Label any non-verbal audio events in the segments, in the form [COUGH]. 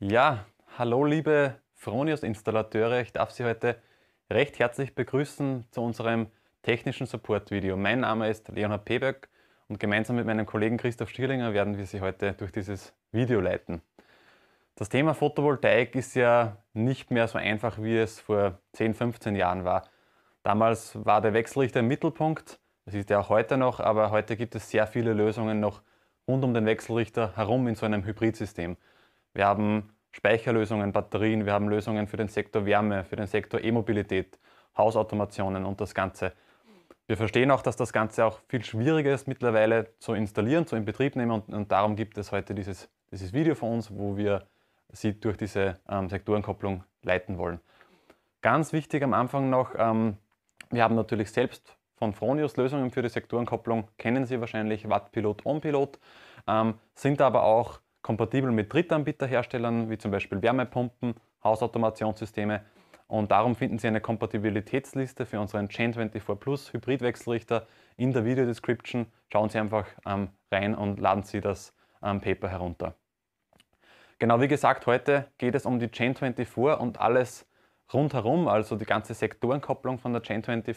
Ja, hallo liebe Fronius-Installateure, ich darf Sie heute recht herzlich begrüßen zu unserem technischen Support-Video. Mein Name ist Leonhard Peberg und gemeinsam mit meinem Kollegen Christoph Stierlinger werden wir Sie heute durch dieses Video leiten. Das Thema Photovoltaik ist ja nicht mehr so einfach, wie es vor 10, 15 Jahren war. Damals war der Wechselrichter im Mittelpunkt, das ist ja auch heute noch, aber heute gibt es sehr viele Lösungen noch rund um den Wechselrichter herum in so einem Hybridsystem. Wir haben Speicherlösungen, Batterien, wir haben Lösungen für den Sektor Wärme, für den Sektor E-Mobilität, Hausautomationen und das Ganze. Wir verstehen auch, dass das Ganze auch viel schwieriger ist mittlerweile zu installieren, zu in Betrieb nehmen und, und darum gibt es heute dieses, dieses Video von uns, wo wir Sie durch diese ähm, Sektorenkopplung leiten wollen. Ganz wichtig am Anfang noch, ähm, wir haben natürlich selbst von Fronius Lösungen für die Sektorenkopplung, kennen Sie wahrscheinlich, Wattpilot, Onpilot, ähm, sind aber auch kompatibel mit Drittanbieterherstellern, wie zum Beispiel Wärmepumpen, Hausautomationssysteme. Und darum finden Sie eine Kompatibilitätsliste für unseren Chain 24 Plus Hybridwechselrichter in der Videodescription. Schauen Sie einfach ähm, rein und laden Sie das ähm, Paper herunter. Genau wie gesagt, heute geht es um die Chain 24 und alles rundherum, also die ganze Sektorenkopplung von der Chain 24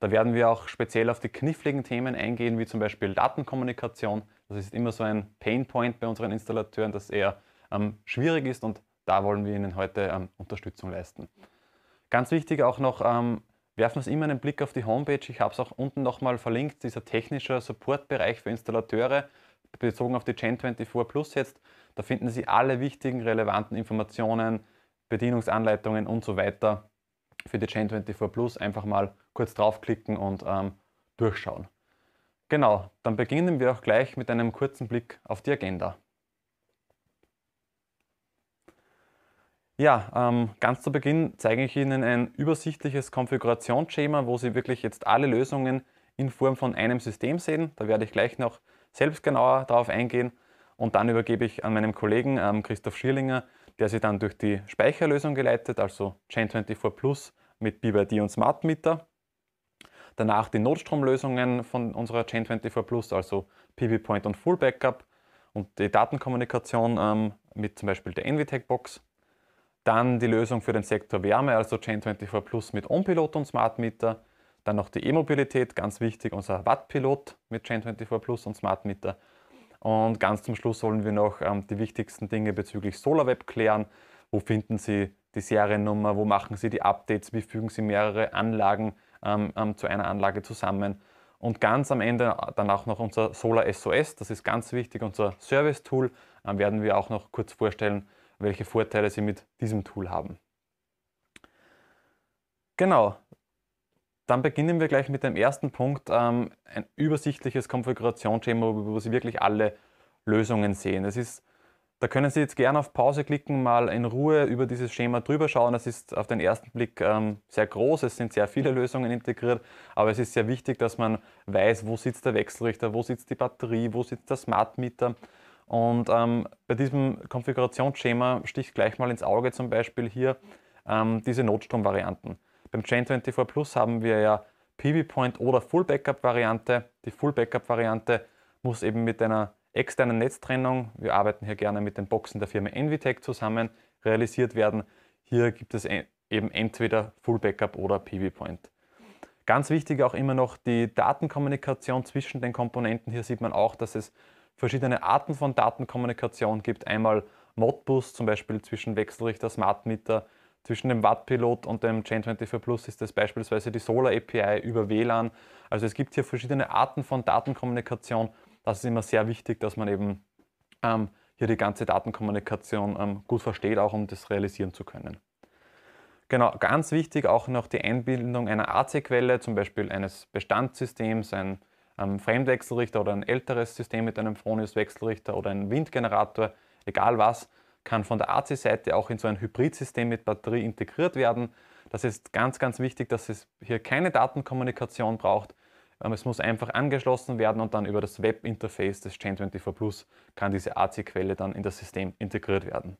da werden wir auch speziell auf die kniffligen Themen eingehen, wie zum Beispiel Datenkommunikation. Das ist immer so ein Painpoint bei unseren Installateuren, das eher ähm, schwierig ist und da wollen wir Ihnen heute ähm, Unterstützung leisten. Ganz wichtig auch noch, ähm, werfen Sie immer einen Blick auf die Homepage. Ich habe es auch unten nochmal verlinkt, dieser technische Supportbereich für Installateure, bezogen auf die Gen24 Plus jetzt. Da finden Sie alle wichtigen, relevanten Informationen, Bedienungsanleitungen und so weiter für die Gen24 Plus. Einfach mal kurz draufklicken und ähm, durchschauen. Genau, dann beginnen wir auch gleich mit einem kurzen Blick auf die Agenda. Ja, ähm, ganz zu Beginn zeige ich Ihnen ein übersichtliches Konfigurationsschema, wo Sie wirklich jetzt alle Lösungen in Form von einem System sehen. Da werde ich gleich noch selbst genauer darauf eingehen. Und dann übergebe ich an meinen Kollegen ähm, Christoph Schierlinger, der Sie dann durch die Speicherlösung geleitet, also Chain24 Plus mit BYD und Smart Meter. Danach die Notstromlösungen von unserer Chain24 Plus, also PB Point und Full Backup und die Datenkommunikation ähm, mit zum Beispiel der Envitech Box. Dann die Lösung für den Sektor Wärme, also Chain24 Plus mit OnPilot und Smart Meter. Dann noch die E-Mobilität, ganz wichtig, unser Wattpilot mit Chain24 Plus und Smart Meter. Und ganz zum Schluss wollen wir noch ähm, die wichtigsten Dinge bezüglich SolarWeb klären. Wo finden Sie die Seriennummer? Wo machen Sie die Updates? Wie fügen Sie mehrere Anlagen ähm, ähm, zu einer Anlage zusammen. Und ganz am Ende äh, dann auch noch unser Solar SOS, das ist ganz wichtig, unser Service-Tool, äh, werden wir auch noch kurz vorstellen, welche Vorteile Sie mit diesem Tool haben. Genau, dann beginnen wir gleich mit dem ersten Punkt, ähm, ein übersichtliches Konfigurationsschema, wo Sie wirklich alle Lösungen sehen. Es ist da können Sie jetzt gerne auf Pause klicken, mal in Ruhe über dieses Schema drüber schauen. Das ist auf den ersten Blick ähm, sehr groß, es sind sehr viele Lösungen integriert, aber es ist sehr wichtig, dass man weiß, wo sitzt der Wechselrichter, wo sitzt die Batterie, wo sitzt der Smart Meter. Und ähm, bei diesem Konfigurationsschema sticht gleich mal ins Auge zum Beispiel hier ähm, diese Notstromvarianten. Beim Chain 24 Plus haben wir ja PV Point oder Full Backup Variante. Die Full Backup Variante muss eben mit einer externe Netztrennung. Wir arbeiten hier gerne mit den Boxen der Firma Envitec zusammen, realisiert werden. Hier gibt es e-, eben entweder Full Backup oder PV Point. Ganz wichtig auch immer noch die Datenkommunikation zwischen den Komponenten. Hier sieht man auch, dass es verschiedene Arten von Datenkommunikation gibt. Einmal Modbus zum Beispiel zwischen Wechselrichter, Smart Meter, zwischen dem Wattpilot und dem gen 24 Plus ist das beispielsweise die Solar API über WLAN. Also es gibt hier verschiedene Arten von Datenkommunikation das ist immer sehr wichtig, dass man eben ähm, hier die ganze Datenkommunikation ähm, gut versteht, auch um das realisieren zu können. Genau, ganz wichtig auch noch die Einbindung einer AC-Quelle, zum Beispiel eines Bestandssystems, ein ähm, Fremdwechselrichter oder ein älteres System mit einem Fronius-Wechselrichter oder ein Windgenerator, egal was, kann von der AC-Seite auch in so ein Hybridsystem mit Batterie integriert werden. Das ist ganz, ganz wichtig, dass es hier keine Datenkommunikation braucht, ähm, es muss einfach angeschlossen werden und dann über das Webinterface des Chain24 Plus kann diese AC-Quelle dann in das System integriert werden.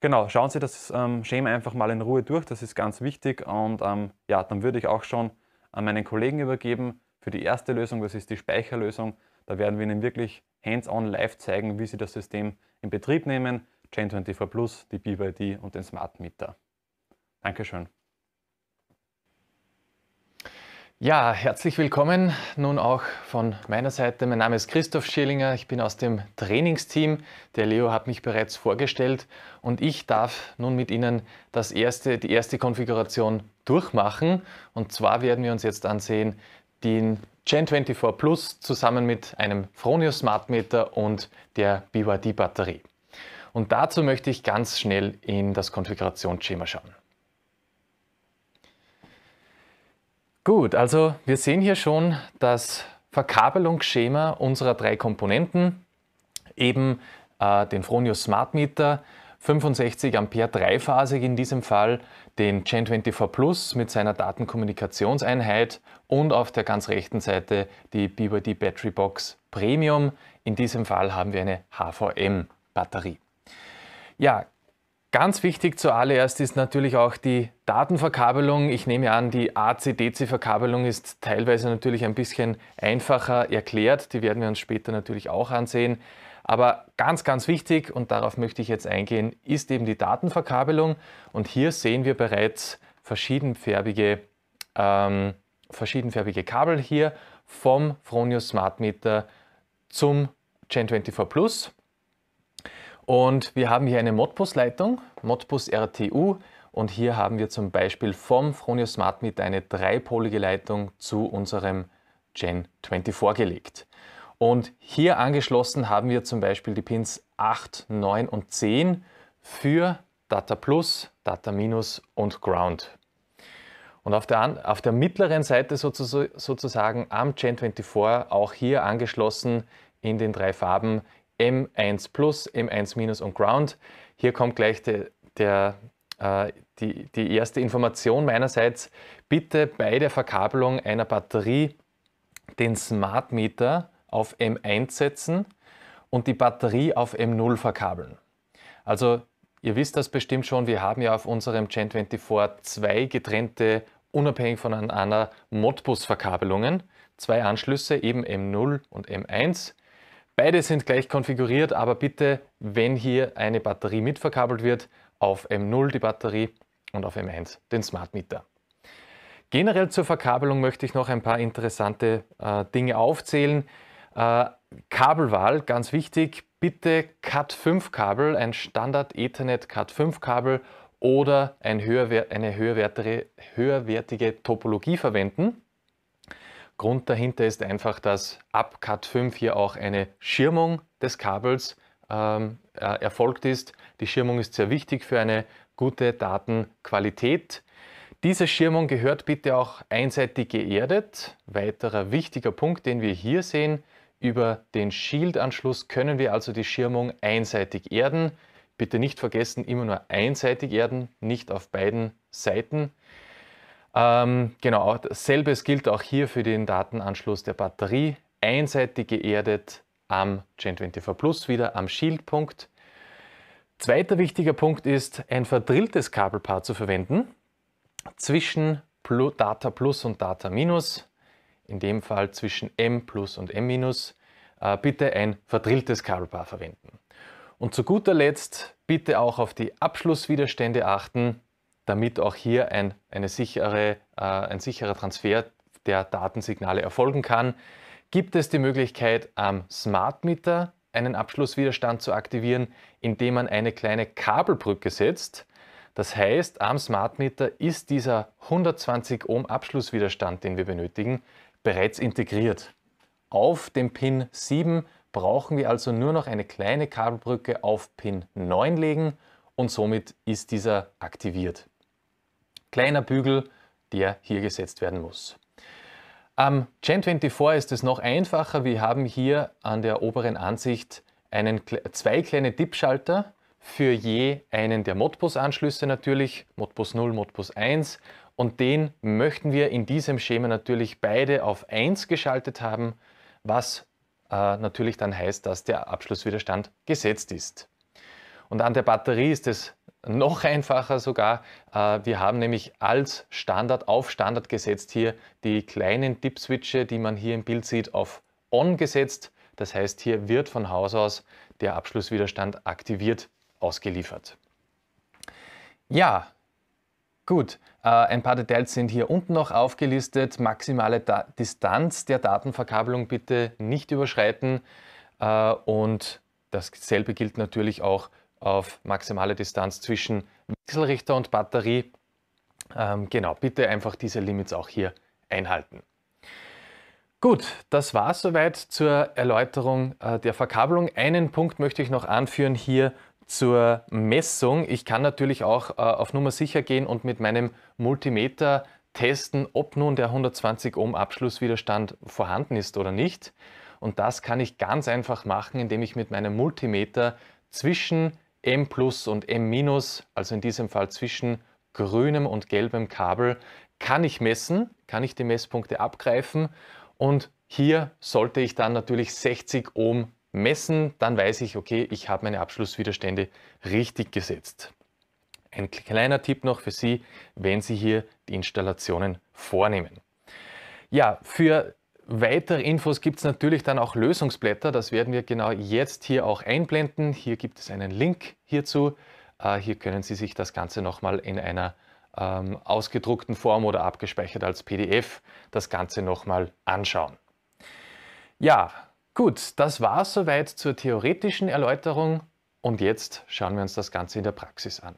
Genau, schauen Sie das ähm, Schema einfach mal in Ruhe durch, das ist ganz wichtig und ähm, ja, dann würde ich auch schon an meinen Kollegen übergeben für die erste Lösung, das ist die Speicherlösung. Da werden wir Ihnen wirklich hands-on live zeigen, wie Sie das System in Betrieb nehmen, Chain24 Plus, die BYD und den Smart Meter. Dankeschön. Ja, herzlich willkommen nun auch von meiner Seite. Mein Name ist Christoph Schillinger, ich bin aus dem Trainingsteam. Der Leo hat mich bereits vorgestellt und ich darf nun mit Ihnen das erste, die erste Konfiguration durchmachen. Und zwar werden wir uns jetzt ansehen den Gen 24 Plus zusammen mit einem Fronio Smart Meter und der BYD Batterie. Und dazu möchte ich ganz schnell in das Konfigurationsschema schauen. Gut, also wir sehen hier schon das Verkabelungsschema unserer drei Komponenten, eben äh, den Fronius Smart Meter, 65 Ampere dreiphasig in diesem Fall, den Gen24 Plus mit seiner Datenkommunikationseinheit und auf der ganz rechten Seite die BYD Battery Box Premium. In diesem Fall haben wir eine HVM-Batterie. Ja, Ganz wichtig zuallererst ist natürlich auch die Datenverkabelung. Ich nehme an, die AC-DC-Verkabelung ist teilweise natürlich ein bisschen einfacher erklärt. Die werden wir uns später natürlich auch ansehen. Aber ganz, ganz wichtig, und darauf möchte ich jetzt eingehen, ist eben die Datenverkabelung. Und hier sehen wir bereits verschiedenfärbige, ähm, verschiedenfärbige Kabel hier vom Fronius Smart Meter zum Gen 24 Plus. Und wir haben hier eine Modbus-Leitung, Modbus RTU. Und hier haben wir zum Beispiel vom Fronio Smart Meter eine dreipolige Leitung zu unserem Gen 24 gelegt. Und hier angeschlossen haben wir zum Beispiel die Pins 8, 9 und 10 für Data Plus, Data Minus und Ground. Und auf der, auf der mittleren Seite sozusagen am Gen 24 auch hier angeschlossen in den drei Farben M1 Plus, M1 Minus und Ground. Hier kommt gleich de, der, äh, die, die erste Information meinerseits. Bitte bei der Verkabelung einer Batterie den Smart Meter auf M1 setzen und die Batterie auf M0 verkabeln. Also ihr wisst das bestimmt schon, wir haben ja auf unserem Gen24 zwei getrennte, unabhängig voneinander Modbus-Verkabelungen. Zwei Anschlüsse, eben M0 und M1. Beide sind gleich konfiguriert, aber bitte, wenn hier eine Batterie mitverkabelt wird, auf M0 die Batterie und auf M1 den Smart Meter. Generell zur Verkabelung möchte ich noch ein paar interessante äh, Dinge aufzählen. Äh, Kabelwahl, ganz wichtig, bitte Cat5-Kabel, ein Standard Ethernet Cat5-Kabel oder ein höherwer eine höherwertige, höherwertige Topologie verwenden. Grund dahinter ist einfach, dass ab Cut 5 hier auch eine Schirmung des Kabels ähm, äh, erfolgt ist. Die Schirmung ist sehr wichtig für eine gute Datenqualität. Diese Schirmung gehört bitte auch einseitig geerdet. Weiterer wichtiger Punkt, den wir hier sehen, über den Shield-Anschluss können wir also die Schirmung einseitig erden. Bitte nicht vergessen, immer nur einseitig erden, nicht auf beiden Seiten. Ähm, genau, dasselbe gilt auch hier für den Datenanschluss der Batterie. Einseitig geerdet am Gen 24 Plus, wieder am Shieldpunkt. Zweiter wichtiger Punkt ist, ein verdrilltes Kabelpaar zu verwenden zwischen Data Plus und Data Minus, in dem Fall zwischen M Plus und M Minus, äh, bitte ein verdrilltes Kabelpaar verwenden. Und zu guter Letzt bitte auch auf die Abschlusswiderstände achten, damit auch hier ein, eine sichere, äh, ein sicherer Transfer der Datensignale erfolgen kann, gibt es die Möglichkeit, am Smart Meter einen Abschlusswiderstand zu aktivieren, indem man eine kleine Kabelbrücke setzt. Das heißt, am Smart Meter ist dieser 120 Ohm Abschlusswiderstand, den wir benötigen, bereits integriert. Auf dem Pin 7 brauchen wir also nur noch eine kleine Kabelbrücke auf Pin 9 legen und somit ist dieser aktiviert kleiner Bügel, der hier gesetzt werden muss. Am Gen 24 ist es noch einfacher. Wir haben hier an der oberen Ansicht einen, zwei kleine Tippschalter für je einen der Modbus-Anschlüsse natürlich, Modbus 0, Modbus 1 und den möchten wir in diesem Schema natürlich beide auf 1 geschaltet haben, was äh, natürlich dann heißt, dass der Abschlusswiderstand gesetzt ist. Und an der Batterie ist es noch einfacher sogar, äh, wir haben nämlich als Standard auf Standard gesetzt hier die kleinen Dip-Switche, die man hier im Bild sieht, auf On gesetzt. Das heißt, hier wird von Haus aus der Abschlusswiderstand aktiviert ausgeliefert. Ja, gut. Äh, ein paar Details sind hier unten noch aufgelistet. Maximale da Distanz der Datenverkabelung bitte nicht überschreiten. Äh, und dasselbe gilt natürlich auch auf maximale Distanz zwischen Wechselrichter und Batterie. Ähm, genau, bitte einfach diese Limits auch hier einhalten. Gut, das war es soweit zur Erläuterung äh, der Verkabelung. Einen Punkt möchte ich noch anführen hier zur Messung. Ich kann natürlich auch äh, auf Nummer sicher gehen und mit meinem Multimeter testen, ob nun der 120 Ohm Abschlusswiderstand vorhanden ist oder nicht. Und das kann ich ganz einfach machen, indem ich mit meinem Multimeter zwischen M plus und M minus, also in diesem Fall zwischen grünem und gelbem Kabel, kann ich messen, kann ich die Messpunkte abgreifen und hier sollte ich dann natürlich 60 Ohm messen, dann weiß ich, okay, ich habe meine Abschlusswiderstände richtig gesetzt. Ein kleiner Tipp noch für Sie, wenn Sie hier die Installationen vornehmen. Ja, für Weitere Infos gibt es natürlich dann auch Lösungsblätter. Das werden wir genau jetzt hier auch einblenden. Hier gibt es einen Link hierzu. Äh, hier können Sie sich das Ganze nochmal in einer ähm, ausgedruckten Form oder abgespeichert als PDF das Ganze nochmal anschauen. Ja, gut, das war es soweit zur theoretischen Erläuterung und jetzt schauen wir uns das Ganze in der Praxis an.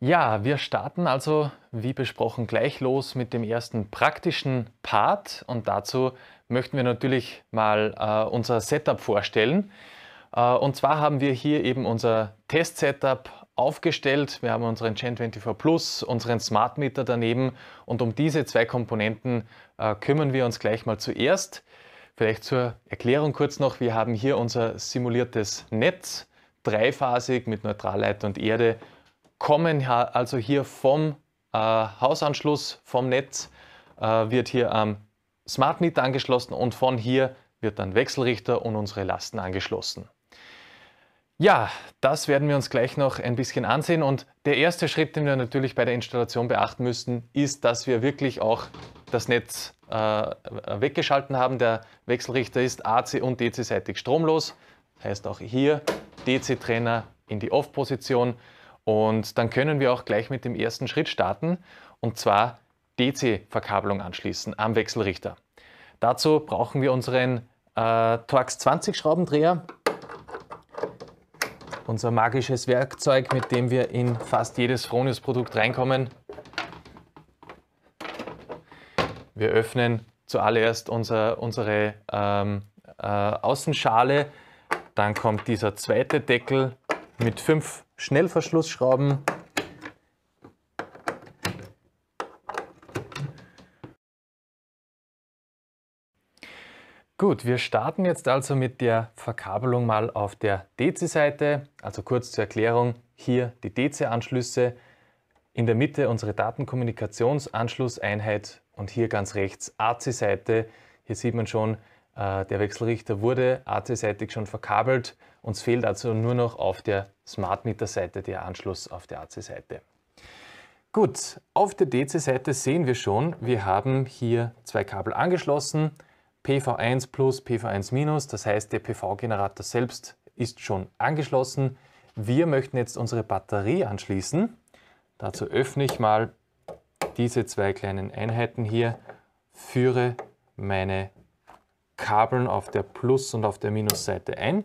Ja, wir starten also, wie besprochen, gleich los mit dem ersten praktischen Part und dazu möchten wir natürlich mal äh, unser Setup vorstellen. Äh, und zwar haben wir hier eben unser Test-Setup aufgestellt. Wir haben unseren Gen 24 Plus, unseren Smart Meter daneben und um diese zwei Komponenten äh, kümmern wir uns gleich mal zuerst. Vielleicht zur Erklärung kurz noch, wir haben hier unser simuliertes Netz, dreiphasig mit Neutralleiter und Erde kommen also hier vom äh, Hausanschluss, vom Netz, äh, wird hier am Smart Meter angeschlossen und von hier wird dann Wechselrichter und unsere Lasten angeschlossen. Ja, das werden wir uns gleich noch ein bisschen ansehen und der erste Schritt, den wir natürlich bei der Installation beachten müssen, ist, dass wir wirklich auch das Netz äh, weggeschalten haben. Der Wechselrichter ist AC- und DC-seitig stromlos, heißt auch hier DC-Trainer in die Off-Position. Und dann können wir auch gleich mit dem ersten Schritt starten, und zwar DC-Verkabelung anschließen am Wechselrichter. Dazu brauchen wir unseren äh, Torx 20 Schraubendreher, unser magisches Werkzeug, mit dem wir in fast jedes Fronius-Produkt reinkommen. Wir öffnen zuallererst unser, unsere ähm, äh, Außenschale, dann kommt dieser zweite Deckel mit fünf Schnellverschlussschrauben. Gut, wir starten jetzt also mit der Verkabelung mal auf der DC-Seite. Also kurz zur Erklärung, hier die DC-Anschlüsse, in der Mitte unsere Datenkommunikationsanschlusseinheit und hier ganz rechts AC-Seite. Hier sieht man schon, äh, der Wechselrichter wurde AC-seitig schon verkabelt. Uns fehlt also nur noch auf der Smart Meter Seite der Anschluss auf der AC Seite. Gut, auf der DC Seite sehen wir schon, wir haben hier zwei Kabel angeschlossen, PV1 plus PV1 minus, das heißt der PV-Generator selbst ist schon angeschlossen. Wir möchten jetzt unsere Batterie anschließen. Dazu öffne ich mal diese zwei kleinen Einheiten hier, führe meine Kabeln auf der Plus- und auf der Minusseite ein.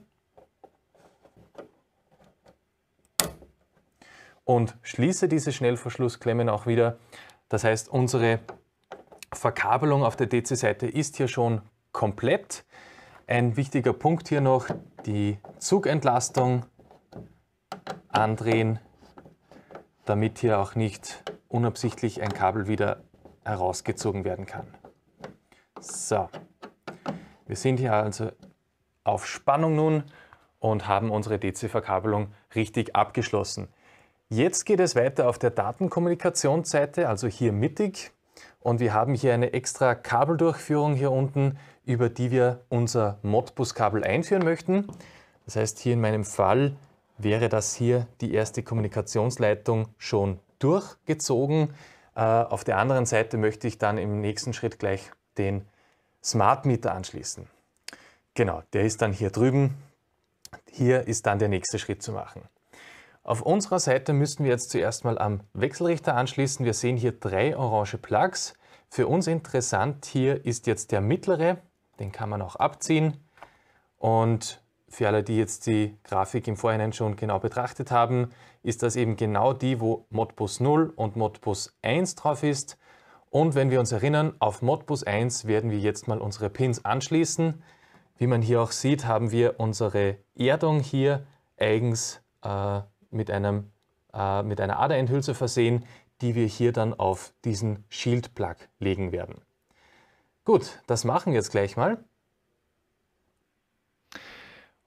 und schließe diese Schnellverschlussklemmen auch wieder. Das heißt, unsere Verkabelung auf der DC-Seite ist hier schon komplett. Ein wichtiger Punkt hier noch, die Zugentlastung andrehen, damit hier auch nicht unabsichtlich ein Kabel wieder herausgezogen werden kann. So, wir sind hier also auf Spannung nun und haben unsere DC-Verkabelung richtig abgeschlossen. Jetzt geht es weiter auf der Datenkommunikationsseite, also hier mittig. Und wir haben hier eine extra Kabeldurchführung hier unten, über die wir unser Modbus-Kabel einführen möchten. Das heißt, hier in meinem Fall wäre das hier die erste Kommunikationsleitung schon durchgezogen. Äh, auf der anderen Seite möchte ich dann im nächsten Schritt gleich den Smart Meter anschließen. Genau, der ist dann hier drüben. Hier ist dann der nächste Schritt zu machen. Auf unserer Seite müssen wir jetzt zuerst mal am Wechselrichter anschließen. Wir sehen hier drei orange Plugs. Für uns interessant hier ist jetzt der mittlere, den kann man auch abziehen. Und für alle, die jetzt die Grafik im Vorhinein schon genau betrachtet haben, ist das eben genau die, wo Modbus 0 und Modbus 1 drauf ist. Und wenn wir uns erinnern, auf Modbus 1 werden wir jetzt mal unsere Pins anschließen. Wie man hier auch sieht, haben wir unsere Erdung hier eigens äh, mit, einem, äh, mit einer Aderendhülse versehen, die wir hier dann auf diesen Shield-Plug legen werden. Gut, das machen wir jetzt gleich mal.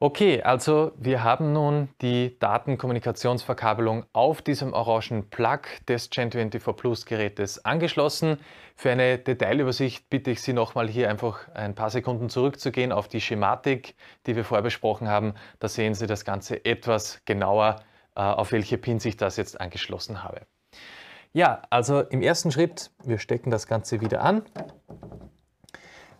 Okay, also wir haben nun die Datenkommunikationsverkabelung auf diesem orangen Plug des Gen24 Plus Gerätes angeschlossen. Für eine Detailübersicht bitte ich Sie nochmal hier einfach ein paar Sekunden zurückzugehen auf die Schematik, die wir vorher besprochen haben. Da sehen Sie das Ganze etwas genauer äh, auf welche Pins ich das jetzt angeschlossen habe. Ja, also im ersten Schritt, wir stecken das Ganze wieder an.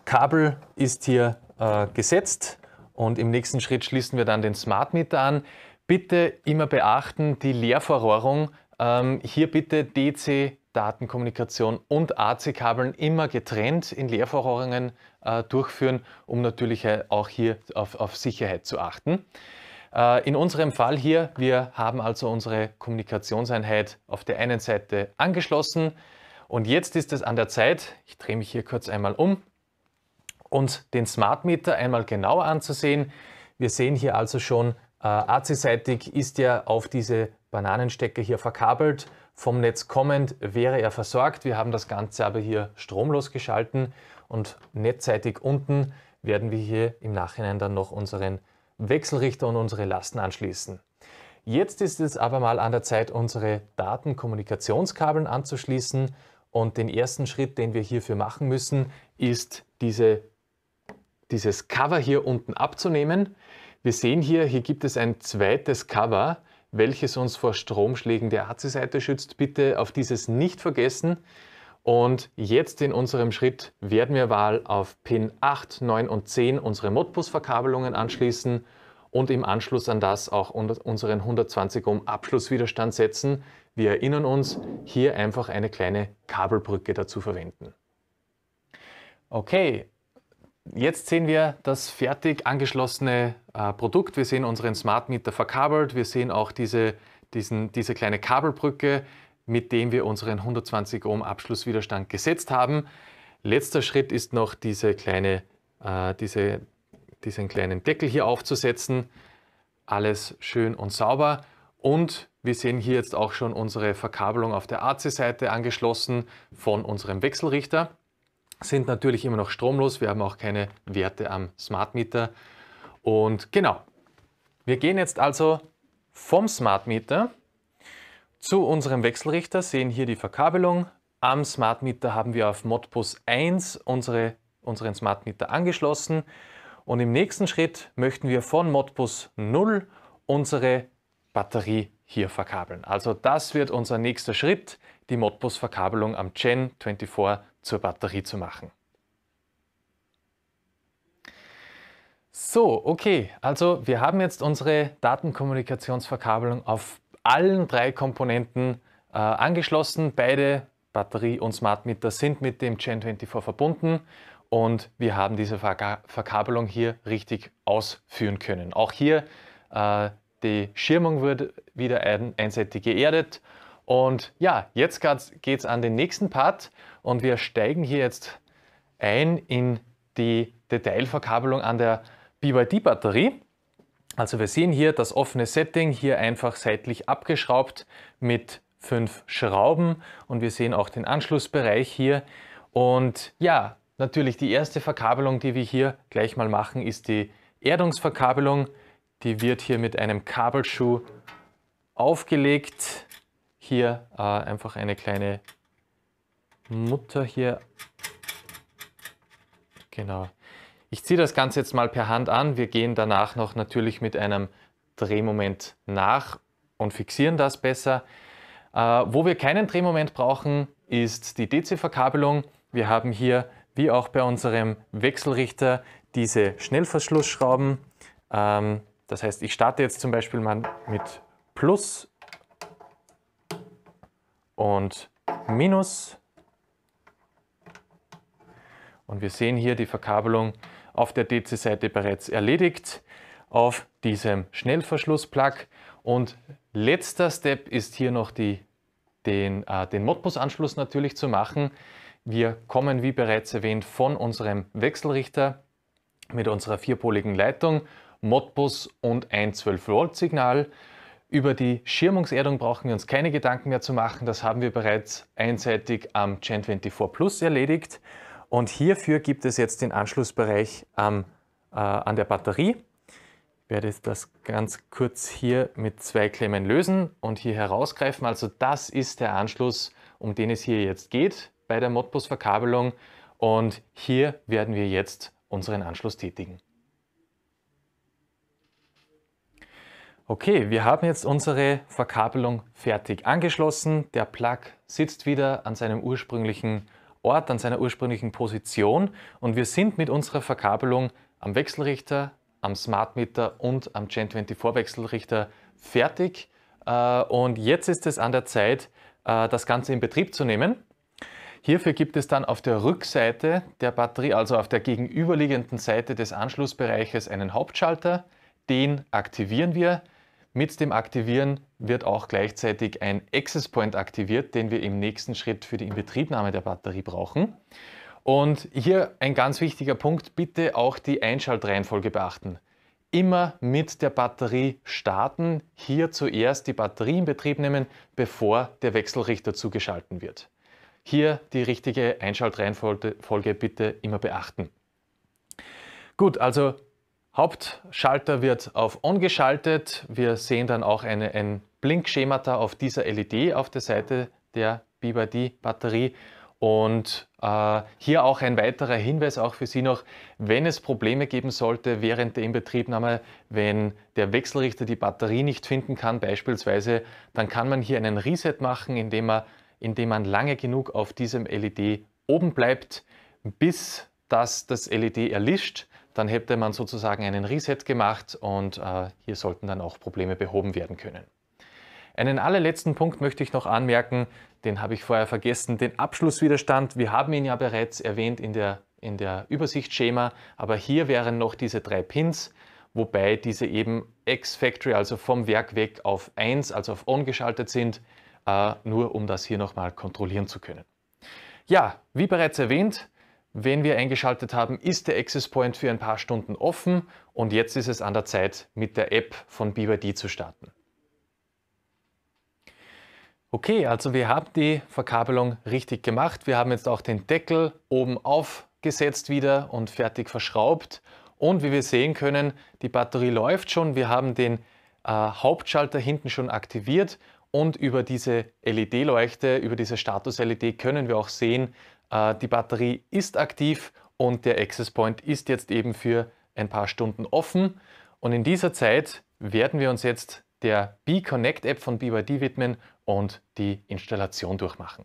Kabel ist hier äh, gesetzt und im nächsten Schritt schließen wir dann den Smart Meter an. Bitte immer beachten, die Leervorrohrung, ähm, hier bitte DC Datenkommunikation und AC-Kabeln immer getrennt in Leervorrohrungen äh, durchführen, um natürlich äh, auch hier auf, auf Sicherheit zu achten. Äh, in unserem Fall hier, wir haben also unsere Kommunikationseinheit auf der einen Seite angeschlossen und jetzt ist es an der Zeit, ich drehe mich hier kurz einmal um, uns den Smart Meter einmal genauer anzusehen. Wir sehen hier also schon, äh, AC-seitig ist er auf diese Bananenstecker hier verkabelt. Vom Netz kommend wäre er versorgt. Wir haben das Ganze aber hier stromlos geschalten und netzseitig unten werden wir hier im Nachhinein dann noch unseren Wechselrichter und unsere Lasten anschließen. Jetzt ist es aber mal an der Zeit, unsere Datenkommunikationskabeln anzuschließen. Und den ersten Schritt, den wir hierfür machen müssen, ist diese, dieses Cover hier unten abzunehmen. Wir sehen hier, hier gibt es ein zweites Cover, welches uns vor Stromschlägen der AC-Seite schützt. Bitte auf dieses nicht vergessen. Und jetzt in unserem Schritt werden wir mal auf Pin 8, 9 und 10 unsere Modbus-Verkabelungen anschließen und im Anschluss an das auch unseren 120 Ohm Abschlusswiderstand setzen. Wir erinnern uns, hier einfach eine kleine Kabelbrücke dazu verwenden. Okay, jetzt sehen wir das fertig angeschlossene äh, Produkt. Wir sehen unseren Smart Meter verkabelt. Wir sehen auch diese, diesen, diese kleine Kabelbrücke mit dem wir unseren 120 Ohm Abschlusswiderstand gesetzt haben. Letzter Schritt ist noch diese kleine, äh, diese, diesen kleinen Deckel hier aufzusetzen. Alles schön und sauber. Und wir sehen hier jetzt auch schon unsere Verkabelung auf der AC-Seite angeschlossen von unserem Wechselrichter. Sind natürlich immer noch stromlos, wir haben auch keine Werte am Smart Meter. Und genau, wir gehen jetzt also vom Smart Meter zu unserem Wechselrichter sehen hier die Verkabelung. Am Smart Meter haben wir auf Modbus 1 unsere, unseren Smart Meter angeschlossen und im nächsten Schritt möchten wir von Modbus 0 unsere Batterie hier verkabeln. Also das wird unser nächster Schritt, die Modbus-Verkabelung am Gen 24 zur Batterie zu machen. So, okay, also wir haben jetzt unsere Datenkommunikationsverkabelung auf allen drei Komponenten äh, angeschlossen. Beide Batterie und Smart Meter sind mit dem Gen 24 verbunden und wir haben diese Verka Verkabelung hier richtig ausführen können. Auch hier äh, die Schirmung wird wieder ein einseitig geerdet. Und ja, jetzt geht es an den nächsten Part und wir steigen hier jetzt ein in die Detailverkabelung an der BYD-Batterie. Also wir sehen hier das offene Setting, hier einfach seitlich abgeschraubt mit fünf Schrauben und wir sehen auch den Anschlussbereich hier. Und ja, natürlich die erste Verkabelung, die wir hier gleich mal machen, ist die Erdungsverkabelung. Die wird hier mit einem Kabelschuh aufgelegt. Hier äh, einfach eine kleine Mutter hier. Genau. Ich ziehe das Ganze jetzt mal per Hand an. Wir gehen danach noch natürlich mit einem Drehmoment nach und fixieren das besser. Äh, wo wir keinen Drehmoment brauchen, ist die DC-Verkabelung. Wir haben hier, wie auch bei unserem Wechselrichter, diese Schnellverschlussschrauben. Ähm, das heißt, ich starte jetzt zum Beispiel mal mit Plus und Minus. Und wir sehen hier die Verkabelung auf der DC-Seite bereits erledigt auf diesem Schnellverschlussplug. Und letzter Step ist hier noch die, den, äh, den Modbus-Anschluss natürlich zu machen. Wir kommen, wie bereits erwähnt, von unserem Wechselrichter mit unserer vierpoligen Leitung, Modbus und ein 12-Volt-Signal. Über die Schirmungserdung brauchen wir uns keine Gedanken mehr zu machen. Das haben wir bereits einseitig am Gen 24 Plus erledigt. Und hierfür gibt es jetzt den Anschlussbereich am, äh, an der Batterie. Ich werde das ganz kurz hier mit zwei Klemmen lösen und hier herausgreifen. Also das ist der Anschluss, um den es hier jetzt geht bei der Modbus-Verkabelung. Und hier werden wir jetzt unseren Anschluss tätigen. Okay, wir haben jetzt unsere Verkabelung fertig angeschlossen. Der Plug sitzt wieder an seinem ursprünglichen Ort, an seiner ursprünglichen Position und wir sind mit unserer Verkabelung am Wechselrichter, am Smart Meter und am Gen 24 Wechselrichter fertig. Äh, und jetzt ist es an der Zeit, äh, das Ganze in Betrieb zu nehmen. Hierfür gibt es dann auf der Rückseite der Batterie, also auf der gegenüberliegenden Seite des Anschlussbereiches, einen Hauptschalter. Den aktivieren wir. Mit dem Aktivieren wird auch gleichzeitig ein Access Point aktiviert, den wir im nächsten Schritt für die Inbetriebnahme der Batterie brauchen. Und hier ein ganz wichtiger Punkt, bitte auch die Einschaltreihenfolge beachten. Immer mit der Batterie starten, hier zuerst die Batterie in Betrieb nehmen, bevor der Wechselrichter zugeschalten wird. Hier die richtige Einschaltreihenfolge bitte immer beachten. Gut, also Hauptschalter wird auf On geschaltet. Wir sehen dann auch eine, ein da auf dieser LED auf der Seite der BYD-Batterie. Und äh, hier auch ein weiterer Hinweis auch für Sie noch, wenn es Probleme geben sollte während der Inbetriebnahme, wenn der Wechselrichter die Batterie nicht finden kann beispielsweise, dann kann man hier einen Reset machen, indem, er, indem man lange genug auf diesem LED oben bleibt, bis das das LED erlischt. Dann hätte man sozusagen einen Reset gemacht und äh, hier sollten dann auch Probleme behoben werden können. Einen allerletzten Punkt möchte ich noch anmerken, den habe ich vorher vergessen, den Abschlusswiderstand. Wir haben ihn ja bereits erwähnt in der, in der Übersichtsschema, aber hier wären noch diese drei Pins, wobei diese eben X-Factory, also vom Werk weg auf 1, also auf On geschaltet sind, äh, nur um das hier nochmal kontrollieren zu können. Ja, wie bereits erwähnt, wenn wir eingeschaltet haben, ist der Access Point für ein paar Stunden offen und jetzt ist es an der Zeit, mit der App von BYD zu starten. Okay, also wir haben die Verkabelung richtig gemacht. Wir haben jetzt auch den Deckel oben aufgesetzt wieder und fertig verschraubt. Und wie wir sehen können, die Batterie läuft schon. Wir haben den äh, Hauptschalter hinten schon aktiviert und über diese LED-Leuchte, über diese Status-LED können wir auch sehen, äh, die Batterie ist aktiv und der Access Point ist jetzt eben für ein paar Stunden offen. Und in dieser Zeit werden wir uns jetzt der B-Connect App von BYD widmen und die Installation durchmachen.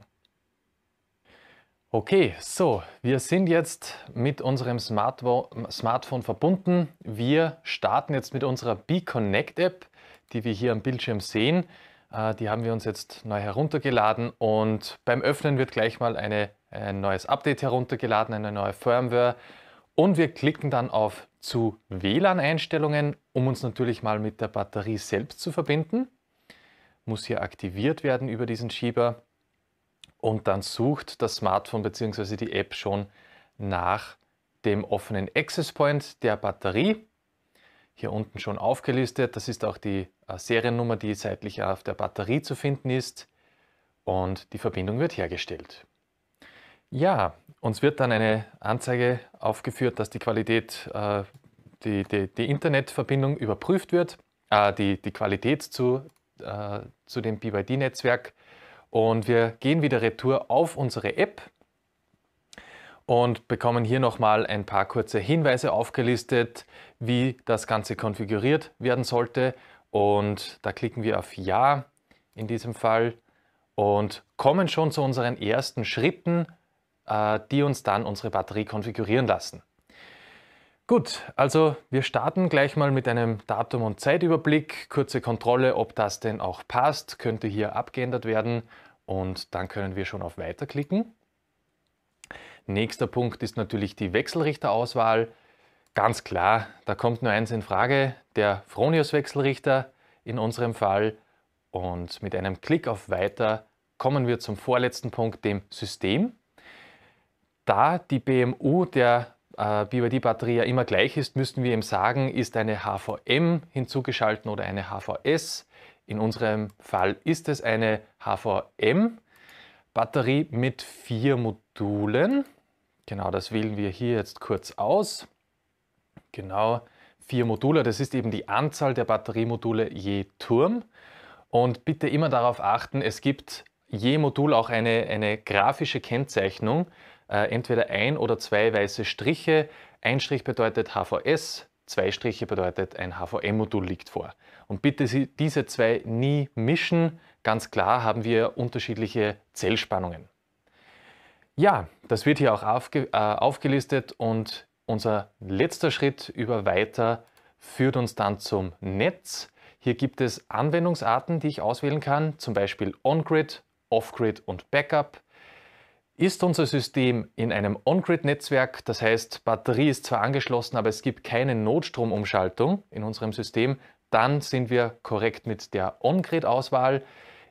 Okay, so, wir sind jetzt mit unserem Smartphone verbunden. Wir starten jetzt mit unserer B-Connect App, die wir hier am Bildschirm sehen. Äh, die haben wir uns jetzt neu heruntergeladen und beim Öffnen wird gleich mal eine, ein neues Update heruntergeladen, eine neue Firmware. Und wir klicken dann auf zu WLAN-Einstellungen, um uns natürlich mal mit der Batterie selbst zu verbinden. Muss hier aktiviert werden über diesen Schieber. Und dann sucht das Smartphone bzw. die App schon nach dem offenen Access Point der Batterie. Hier unten schon aufgelistet. Das ist auch die äh, Seriennummer, die seitlich auf der Batterie zu finden ist und die Verbindung wird hergestellt. Ja, uns wird dann eine Anzeige aufgeführt, dass die Qualität, äh, die, die, die, Internetverbindung überprüft wird, äh, die, die Qualität zu, äh, zu dem BYD-Netzwerk und wir gehen wieder retour auf unsere App und bekommen hier nochmal ein paar kurze Hinweise aufgelistet, wie das Ganze konfiguriert werden sollte und da klicken wir auf Ja in diesem Fall und kommen schon zu unseren ersten Schritten, äh, die uns dann unsere Batterie konfigurieren lassen. Gut, also wir starten gleich mal mit einem Datum- und Zeitüberblick, kurze Kontrolle, ob das denn auch passt, könnte hier abgeändert werden und dann können wir schon auf Weiter klicken. Nächster Punkt ist natürlich die Wechselrichterauswahl. Ganz klar, da kommt nur eins in Frage, der Fronius-Wechselrichter in unserem Fall. Und mit einem Klick auf Weiter kommen wir zum vorletzten Punkt, dem System. Da die BMU der äh, BYD-Batterie ja immer gleich ist, müssten wir ihm sagen, ist eine HVM hinzugeschalten oder eine HVS. In unserem Fall ist es eine HVM-Batterie mit vier Modulen. Genau das wählen wir hier jetzt kurz aus. Genau, vier Module. Das ist eben die Anzahl der Batteriemodule je Turm. Und bitte immer darauf achten, es gibt je Modul auch eine, eine grafische Kennzeichnung. Äh, entweder ein oder zwei weiße Striche. Ein Strich bedeutet HVS, zwei Striche bedeutet ein HVM-Modul liegt vor. Und bitte diese zwei nie mischen. Ganz klar haben wir unterschiedliche Zellspannungen. Ja, das wird hier auch aufge äh, aufgelistet und unser letzter Schritt über Weiter führt uns dann zum Netz. Hier gibt es Anwendungsarten, die ich auswählen kann, zum Beispiel On-Grid, Off-Grid und Backup. Ist unser System in einem On-Grid-Netzwerk, das heißt, Batterie ist zwar angeschlossen, aber es gibt keine Notstromumschaltung in unserem System, dann sind wir korrekt mit der On-Grid-Auswahl.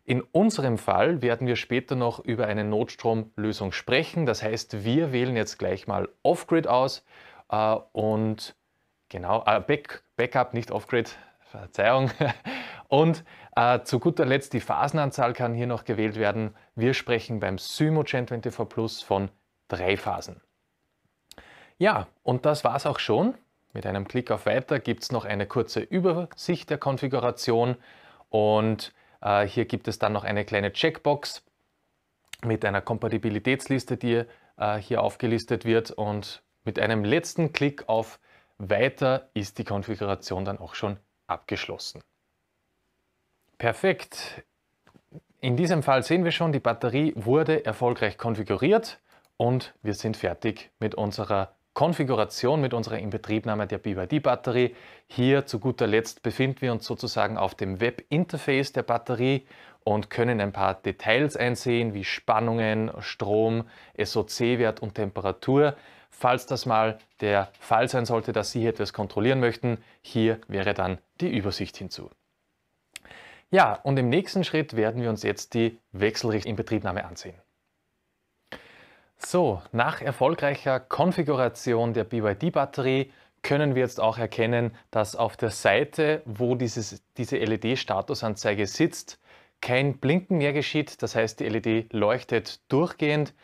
In unserem Fall werden wir später noch über eine Notstromlösung sprechen. Das heißt, wir wählen jetzt gleich mal Off-Grid aus äh, und genau, äh, Back, Backup, nicht Off-Grid, Verzeihung. [LAUGHS] Und äh, zu guter Letzt, die Phasenanzahl kann hier noch gewählt werden. Wir sprechen beim Symo Gen 24 Plus von drei Phasen. Ja, und das war's auch schon. Mit einem Klick auf Weiter gibt es noch eine kurze Übersicht der Konfiguration und äh, hier gibt es dann noch eine kleine Checkbox mit einer Kompatibilitätsliste, die äh, hier aufgelistet wird und mit einem letzten Klick auf Weiter ist die Konfiguration dann auch schon abgeschlossen. Perfekt. In diesem Fall sehen wir schon, die Batterie wurde erfolgreich konfiguriert und wir sind fertig mit unserer Konfiguration, mit unserer Inbetriebnahme der BYD-Batterie. Hier zu guter Letzt befinden wir uns sozusagen auf dem Web-Interface der Batterie und können ein paar Details einsehen, wie Spannungen, Strom, SOC-Wert und Temperatur falls das mal der Fall sein sollte, dass Sie etwas kontrollieren möchten. Hier wäre dann die Übersicht hinzu. Ja, und im nächsten Schritt werden wir uns jetzt die Wechselrichtinbetriebnahme ansehen. So, nach erfolgreicher Konfiguration der BYD-Batterie können wir jetzt auch erkennen, dass auf der Seite, wo dieses, diese LED-Statusanzeige sitzt, kein Blinken mehr geschieht. Das heißt, die LED leuchtet durchgehend.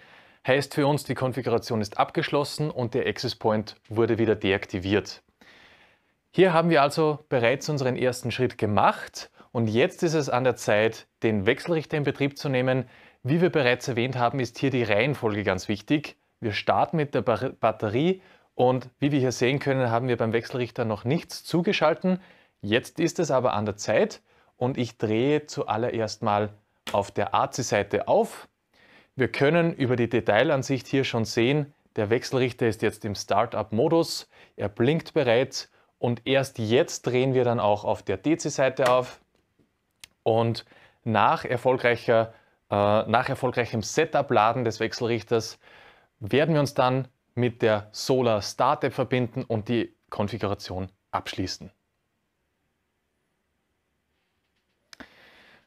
Heißt für uns, die Konfiguration ist abgeschlossen und der Access Point wurde wieder deaktiviert. Hier haben wir also bereits unseren ersten Schritt gemacht und jetzt ist es an der Zeit, den Wechselrichter in Betrieb zu nehmen. Wie wir bereits erwähnt haben, ist hier die Reihenfolge ganz wichtig. Wir starten mit der Batterie und wie wir hier sehen können, haben wir beim Wechselrichter noch nichts zugeschalten. Jetzt ist es aber an der Zeit und ich drehe zuallererst mal auf der AC-Seite auf. Wir können über die Detailansicht hier schon sehen, der Wechselrichter ist jetzt im Startup-Modus, er blinkt bereits und erst jetzt drehen wir dann auch auf der DC-Seite auf und nach, erfolgreicher, äh, nach erfolgreichem Setup-Laden des Wechselrichters werden wir uns dann mit der Solar Startup verbinden und die Konfiguration abschließen.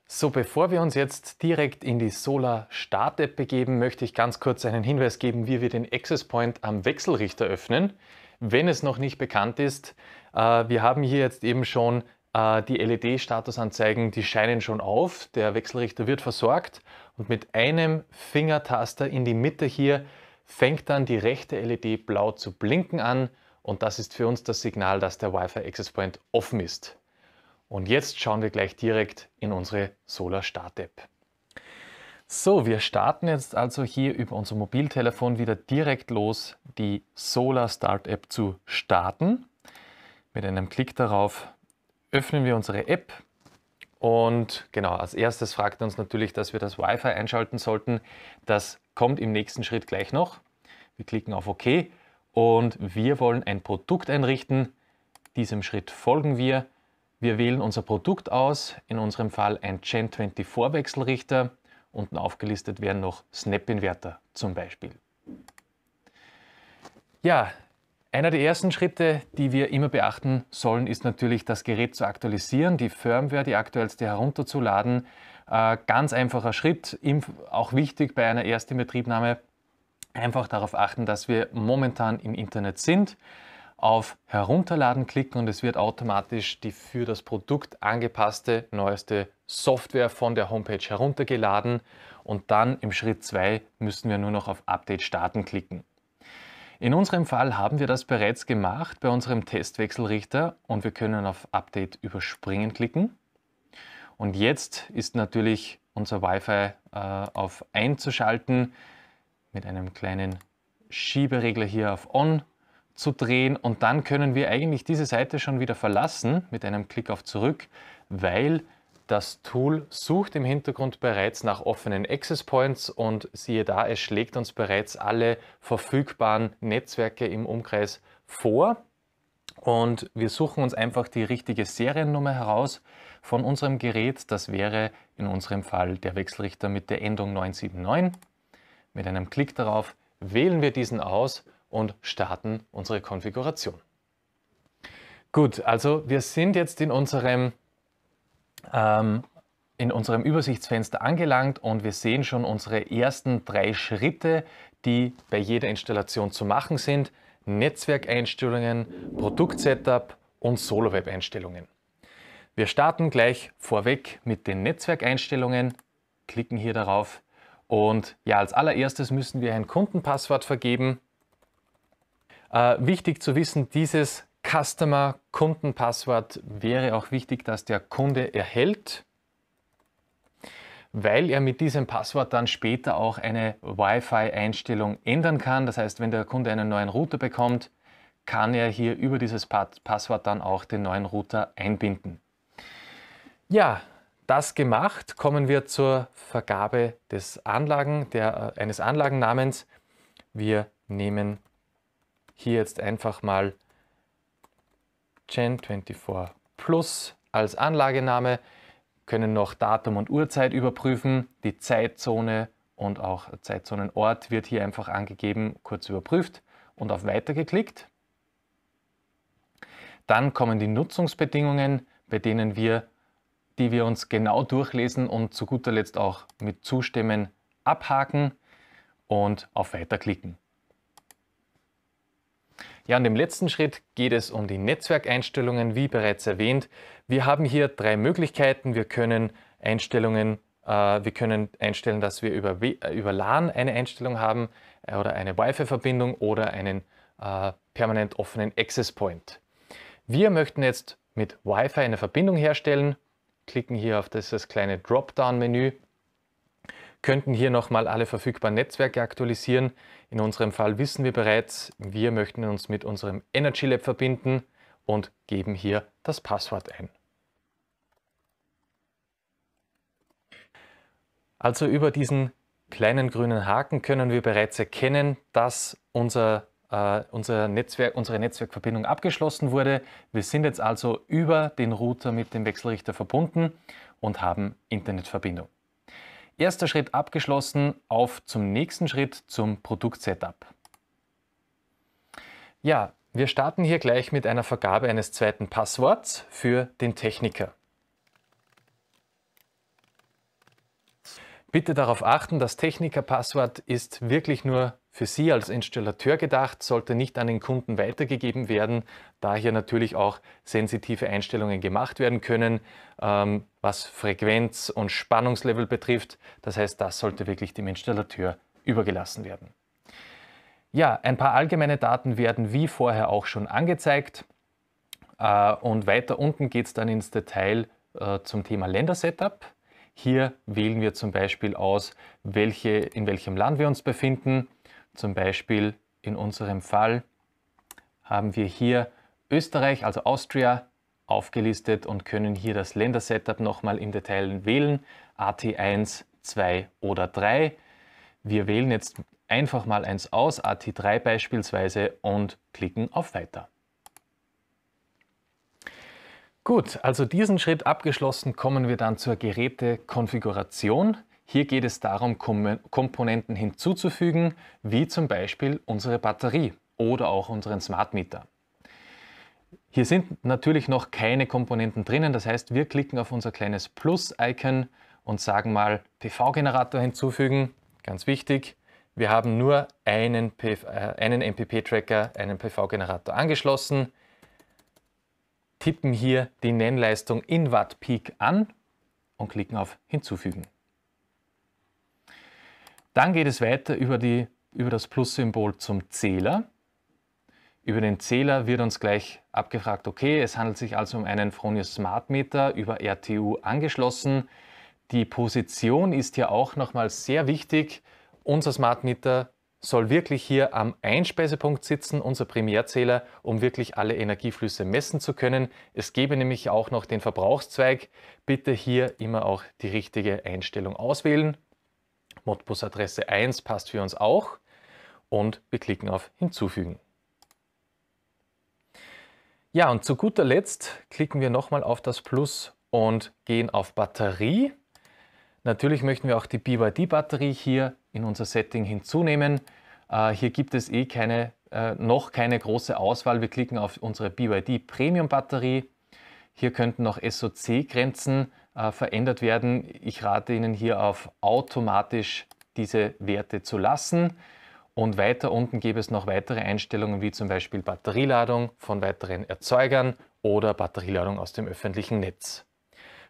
So, bevor wir uns jetzt direkt in die Solar Start App begeben, möchte ich ganz kurz einen Hinweis geben, wie wir den Access Point am Wechselrichter öffnen, wenn es noch nicht bekannt ist. Äh, wir haben hier jetzt eben schon äh, die LED-Statusanzeigen, die scheinen schon auf. Der Wechselrichter wird versorgt und mit einem Fingertaster in die Mitte hier fängt dann die rechte LED blau zu blinken an und das ist für uns das Signal, dass der Wi-Fi Access Point offen ist. Und jetzt schauen wir gleich direkt in unsere Solar Start App. So, wir starten jetzt also hier über unser Mobiltelefon wieder direkt los, die Solar Start App zu starten. Mit einem Klick darauf öffnen wir unsere App und genau, als erstes fragt er uns natürlich, dass wir das Wi-Fi einschalten sollten. Das kommt im nächsten Schritt gleich noch. Wir klicken auf OK und wir wollen ein Produkt einrichten. Diesem Schritt folgen wir wir wählen unser Produkt aus, in unserem Fall ein Gen 24 Wechselrichter. Unten aufgelistet werden noch Snap-Inverter zum Beispiel. Ja, einer der ersten Schritte, die wir immer beachten sollen, ist natürlich, das Gerät zu aktualisieren, die Firmware, die aktuellste herunterzuladen. Äh, ganz einfacher Schritt, auch wichtig bei einer ersten Betriebnahme. Einfach darauf achten, dass wir momentan im Internet sind auf Herunterladen klicken und es wird automatisch die für das Produkt angepasste neueste Software von der Homepage heruntergeladen und dann im Schritt 2 müssen wir nur noch auf Update starten klicken. In unserem Fall haben wir das bereits gemacht bei unserem Testwechselrichter und wir können auf Update überspringen klicken. Und jetzt ist natürlich unser Wi-Fi äh, auf einzuschalten mit einem kleinen Schieberegler hier auf On zu drehen und dann können wir eigentlich diese Seite schon wieder verlassen mit einem Klick auf Zurück, weil das Tool sucht im Hintergrund bereits nach offenen Access Points und siehe da, es schlägt uns bereits alle verfügbaren Netzwerke im Umkreis vor. Und wir suchen uns einfach die richtige Seriennummer heraus von unserem Gerät. Das wäre in unserem Fall der Wechselrichter mit der Endung 979. Mit einem Klick darauf wählen wir diesen aus und starten unsere Konfiguration. Gut, also wir sind jetzt in unserem, ähm, in unserem Übersichtsfenster angelangt und wir sehen schon unsere ersten drei Schritte, die bei jeder Installation zu machen sind. Netzwerkeinstellungen, Produktsetup und SoloWeb-Einstellungen. Wir starten gleich vorweg mit den Netzwerkeinstellungen, klicken hier darauf und ja, als allererstes müssen wir ein Kundenpasswort vergeben. Äh, wichtig zu wissen, dieses Customer-Kundenpasswort wäre auch wichtig, dass der Kunde erhält, weil er mit diesem Passwort dann später auch eine Wi-Fi-Einstellung ändern kann. Das heißt, wenn der Kunde einen neuen Router bekommt, kann er hier über dieses Passwort dann auch den neuen Router einbinden. Ja, das gemacht, kommen wir zur Vergabe des Anlagen, der, äh, eines Anlagennamens. Wir nehmen hier jetzt einfach mal Gen24 Plus als Anlagename, können noch Datum und Uhrzeit überprüfen, die Zeitzone und auch Zeitzonenort wird hier einfach angegeben, kurz überprüft und auf Weiter geklickt. Dann kommen die Nutzungsbedingungen, bei denen wir, die wir uns genau durchlesen und zu guter Letzt auch mit Zustimmen abhaken und auf Weiter klicken. Ja, und im letzten Schritt geht es um die Netzwerkeinstellungen, wie bereits erwähnt. Wir haben hier drei Möglichkeiten. Wir können Einstellungen, äh, wir können einstellen, dass wir über, äh, über LAN eine Einstellung haben äh, oder eine Wi-Fi-Verbindung oder einen äh, permanent offenen Access Point. Wir möchten jetzt mit Wi-Fi eine Verbindung herstellen, klicken hier auf das kleine Dropdown-Menü könnten hier nochmal alle verfügbaren Netzwerke aktualisieren. In unserem Fall wissen wir bereits, wir möchten uns mit unserem Energy Lab verbinden und geben hier das Passwort ein. Also über diesen kleinen grünen Haken können wir bereits erkennen, dass unser, äh, unser Netzwerk, unsere Netzwerkverbindung abgeschlossen wurde. Wir sind jetzt also über den Router mit dem Wechselrichter verbunden und haben Internetverbindung. Erster Schritt abgeschlossen, auf zum nächsten Schritt zum Produktsetup. Ja, wir starten hier gleich mit einer Vergabe eines zweiten Passworts für den Techniker. Bitte darauf achten, das Techniker-Passwort ist wirklich nur für Sie als Installateur gedacht, sollte nicht an den Kunden weitergegeben werden da hier natürlich auch sensitive Einstellungen gemacht werden können, ähm, was Frequenz und Spannungslevel betrifft. Das heißt, das sollte wirklich dem Installateur übergelassen werden. Ja, ein paar allgemeine Daten werden wie vorher auch schon angezeigt. Äh, und weiter unten geht es dann ins Detail äh, zum Thema Ländersetup. Hier wählen wir zum Beispiel aus, welche, in welchem Land wir uns befinden. Zum Beispiel in unserem Fall haben wir hier Österreich, also Austria, aufgelistet und können hier das Ländersetup nochmal im Detail wählen. AT1, 2 oder 3. Wir wählen jetzt einfach mal eins aus, AT3 beispielsweise, und klicken auf Weiter. Gut, also diesen Schritt abgeschlossen, kommen wir dann zur Gerätekonfiguration. Hier geht es darum, Komponenten hinzuzufügen, wie zum Beispiel unsere Batterie oder auch unseren Smart Meter. Hier sind natürlich noch keine Komponenten drinnen, das heißt wir klicken auf unser kleines Plus-Icon und sagen mal PV-Generator hinzufügen, ganz wichtig. Wir haben nur einen, äh, einen MPP-Tracker, einen PV-Generator angeschlossen, tippen hier die Nennleistung in Watt Peak an und klicken auf Hinzufügen. Dann geht es weiter über, die, über das Plus-Symbol zum Zähler. Über den Zähler wird uns gleich abgefragt, okay, es handelt sich also um einen Fronius Smart Meter über RTU angeschlossen. Die Position ist hier auch nochmal sehr wichtig. Unser Smart Meter soll wirklich hier am Einspeisepunkt sitzen, unser Primärzähler, um wirklich alle Energieflüsse messen zu können. Es gebe nämlich auch noch den Verbrauchszweig. Bitte hier immer auch die richtige Einstellung auswählen. Modbus Adresse 1 passt für uns auch und wir klicken auf Hinzufügen. Ja, und zu guter Letzt klicken wir nochmal auf das Plus und gehen auf Batterie. Natürlich möchten wir auch die BYD-Batterie hier in unser Setting hinzunehmen. Äh, hier gibt es eh keine, äh, noch keine große Auswahl. Wir klicken auf unsere BYD Premium Batterie. Hier könnten noch SOC-Grenzen äh, verändert werden. Ich rate Ihnen hier auf automatisch diese Werte zu lassen. Und weiter unten gäbe es noch weitere Einstellungen wie zum Beispiel Batterieladung von weiteren Erzeugern oder Batterieladung aus dem öffentlichen Netz.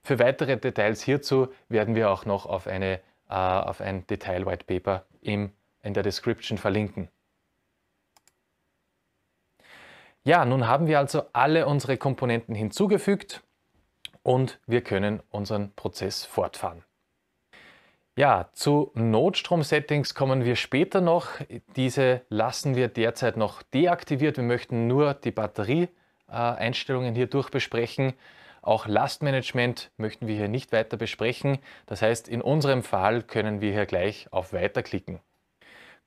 Für weitere Details hierzu werden wir auch noch auf, eine, äh, auf ein detail whitepaper in der Description verlinken. Ja, nun haben wir also alle unsere Komponenten hinzugefügt und wir können unseren Prozess fortfahren. Ja, zu Notstrom-Settings kommen wir später noch. Diese lassen wir derzeit noch deaktiviert. Wir möchten nur die Batterieeinstellungen hier durch besprechen. Auch Lastmanagement möchten wir hier nicht weiter besprechen. Das heißt, in unserem Fall können wir hier gleich auf Weiter klicken.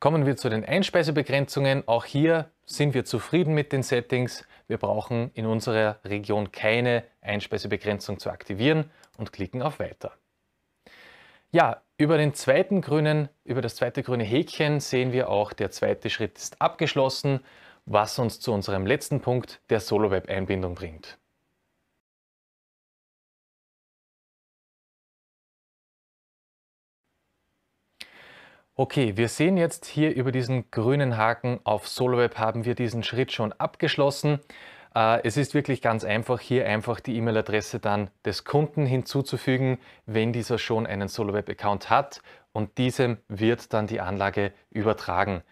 Kommen wir zu den Einspeisebegrenzungen. Auch hier sind wir zufrieden mit den Settings. Wir brauchen in unserer Region keine Einspeisebegrenzung zu aktivieren und klicken auf Weiter. Ja, über den zweiten grünen, über das zweite grüne Häkchen sehen wir auch, der zweite Schritt ist abgeschlossen, was uns zu unserem letzten Punkt der SoloWeb-Einbindung bringt. Okay, wir sehen jetzt hier über diesen grünen Haken auf SoloWeb haben wir diesen Schritt schon abgeschlossen. Äh, es ist wirklich ganz einfach, hier einfach die E-Mail-Adresse dann des Kunden hinzuzufügen, wenn dieser schon einen SoloWeb-Account hat und diesem wird dann die Anlage übertragen.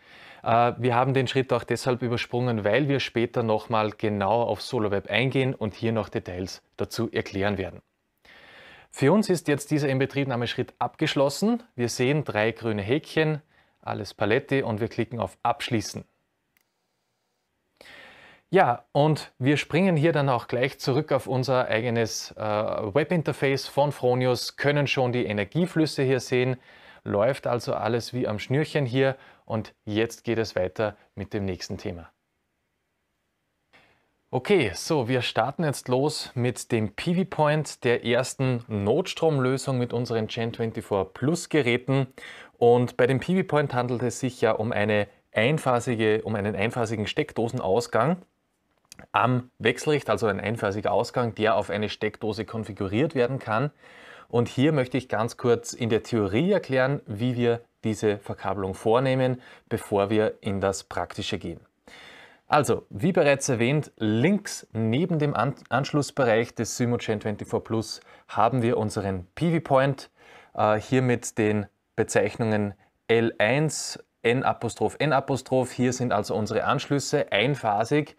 Äh, wir haben den Schritt auch deshalb übersprungen, weil wir später nochmal genau auf SoloWeb eingehen und hier noch Details dazu erklären werden. Für uns ist jetzt dieser Inbetriebnahmeschritt abgeschlossen. Wir sehen drei grüne Häkchen, alles Palette und wir klicken auf Abschließen. Ja, und wir springen hier dann auch gleich zurück auf unser eigenes äh, Webinterface von Fronius, können schon die Energieflüsse hier sehen, läuft also alles wie am Schnürchen hier und jetzt geht es weiter mit dem nächsten Thema. Okay, so wir starten jetzt los mit dem PV Point der ersten Notstromlösung mit unseren Gen24 Plus Geräten und bei dem PV Point handelt es sich ja um eine einfasige, um einen einphasigen Steckdosenausgang am Wechselricht, also ein einphasiger Ausgang, der auf eine Steckdose konfiguriert werden kann. Und hier möchte ich ganz kurz in der Theorie erklären, wie wir diese Verkabelung vornehmen, bevor wir in das Praktische gehen. Also, wie bereits erwähnt, links neben dem An Anschlussbereich des Simogen 24 Plus haben wir unseren PV-Point, äh, hier mit den Bezeichnungen L1, N-N-. Hier sind also unsere Anschlüsse einphasig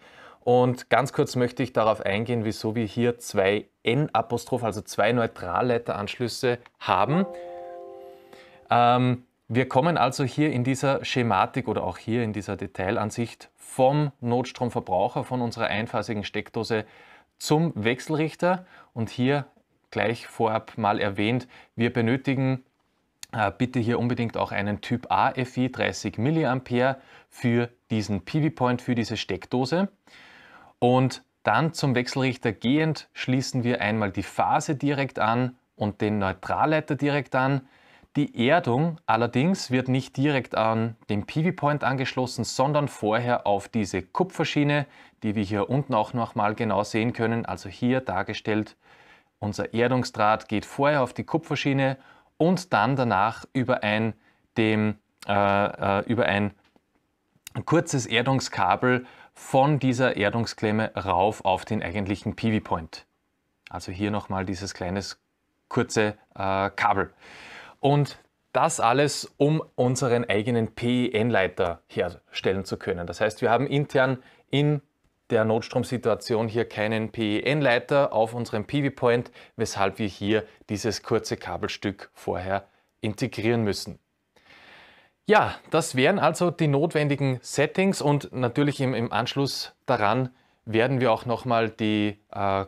und ganz kurz möchte ich darauf eingehen, wieso wir hier zwei N-Apostroph, also zwei Neutralleiteranschlüsse haben. Ähm, wir kommen also hier in dieser Schematik oder auch hier in dieser Detailansicht vom Notstromverbraucher, von unserer einphasigen Steckdose zum Wechselrichter. Und hier gleich vorab mal erwähnt, wir benötigen äh, bitte hier unbedingt auch einen Typ A FI 30 mA für diesen PV-Point, für diese Steckdose. Und dann zum Wechselrichter gehend schließen wir einmal die Phase direkt an und den Neutralleiter direkt an. Die Erdung allerdings wird nicht direkt an den PV-Point angeschlossen, sondern vorher auf diese Kupferschiene, die wir hier unten auch nochmal genau sehen können. Also hier dargestellt, unser Erdungsdraht geht vorher auf die Kupferschiene und dann danach über ein, dem, äh, äh über ein kurzes Erdungskabel von dieser Erdungsklemme rauf auf den eigentlichen PV Point. Also hier nochmal dieses kleine kurze äh, Kabel. Und das alles, um unseren eigenen PEN-Leiter herstellen zu können. Das heißt, wir haben intern in der Notstromsituation hier keinen PEN-Leiter auf unserem PV-Point, weshalb wir hier dieses kurze Kabelstück vorher integrieren müssen. Ja, das wären also die notwendigen Settings und natürlich im, im Anschluss daran werden wir auch nochmal die, äh,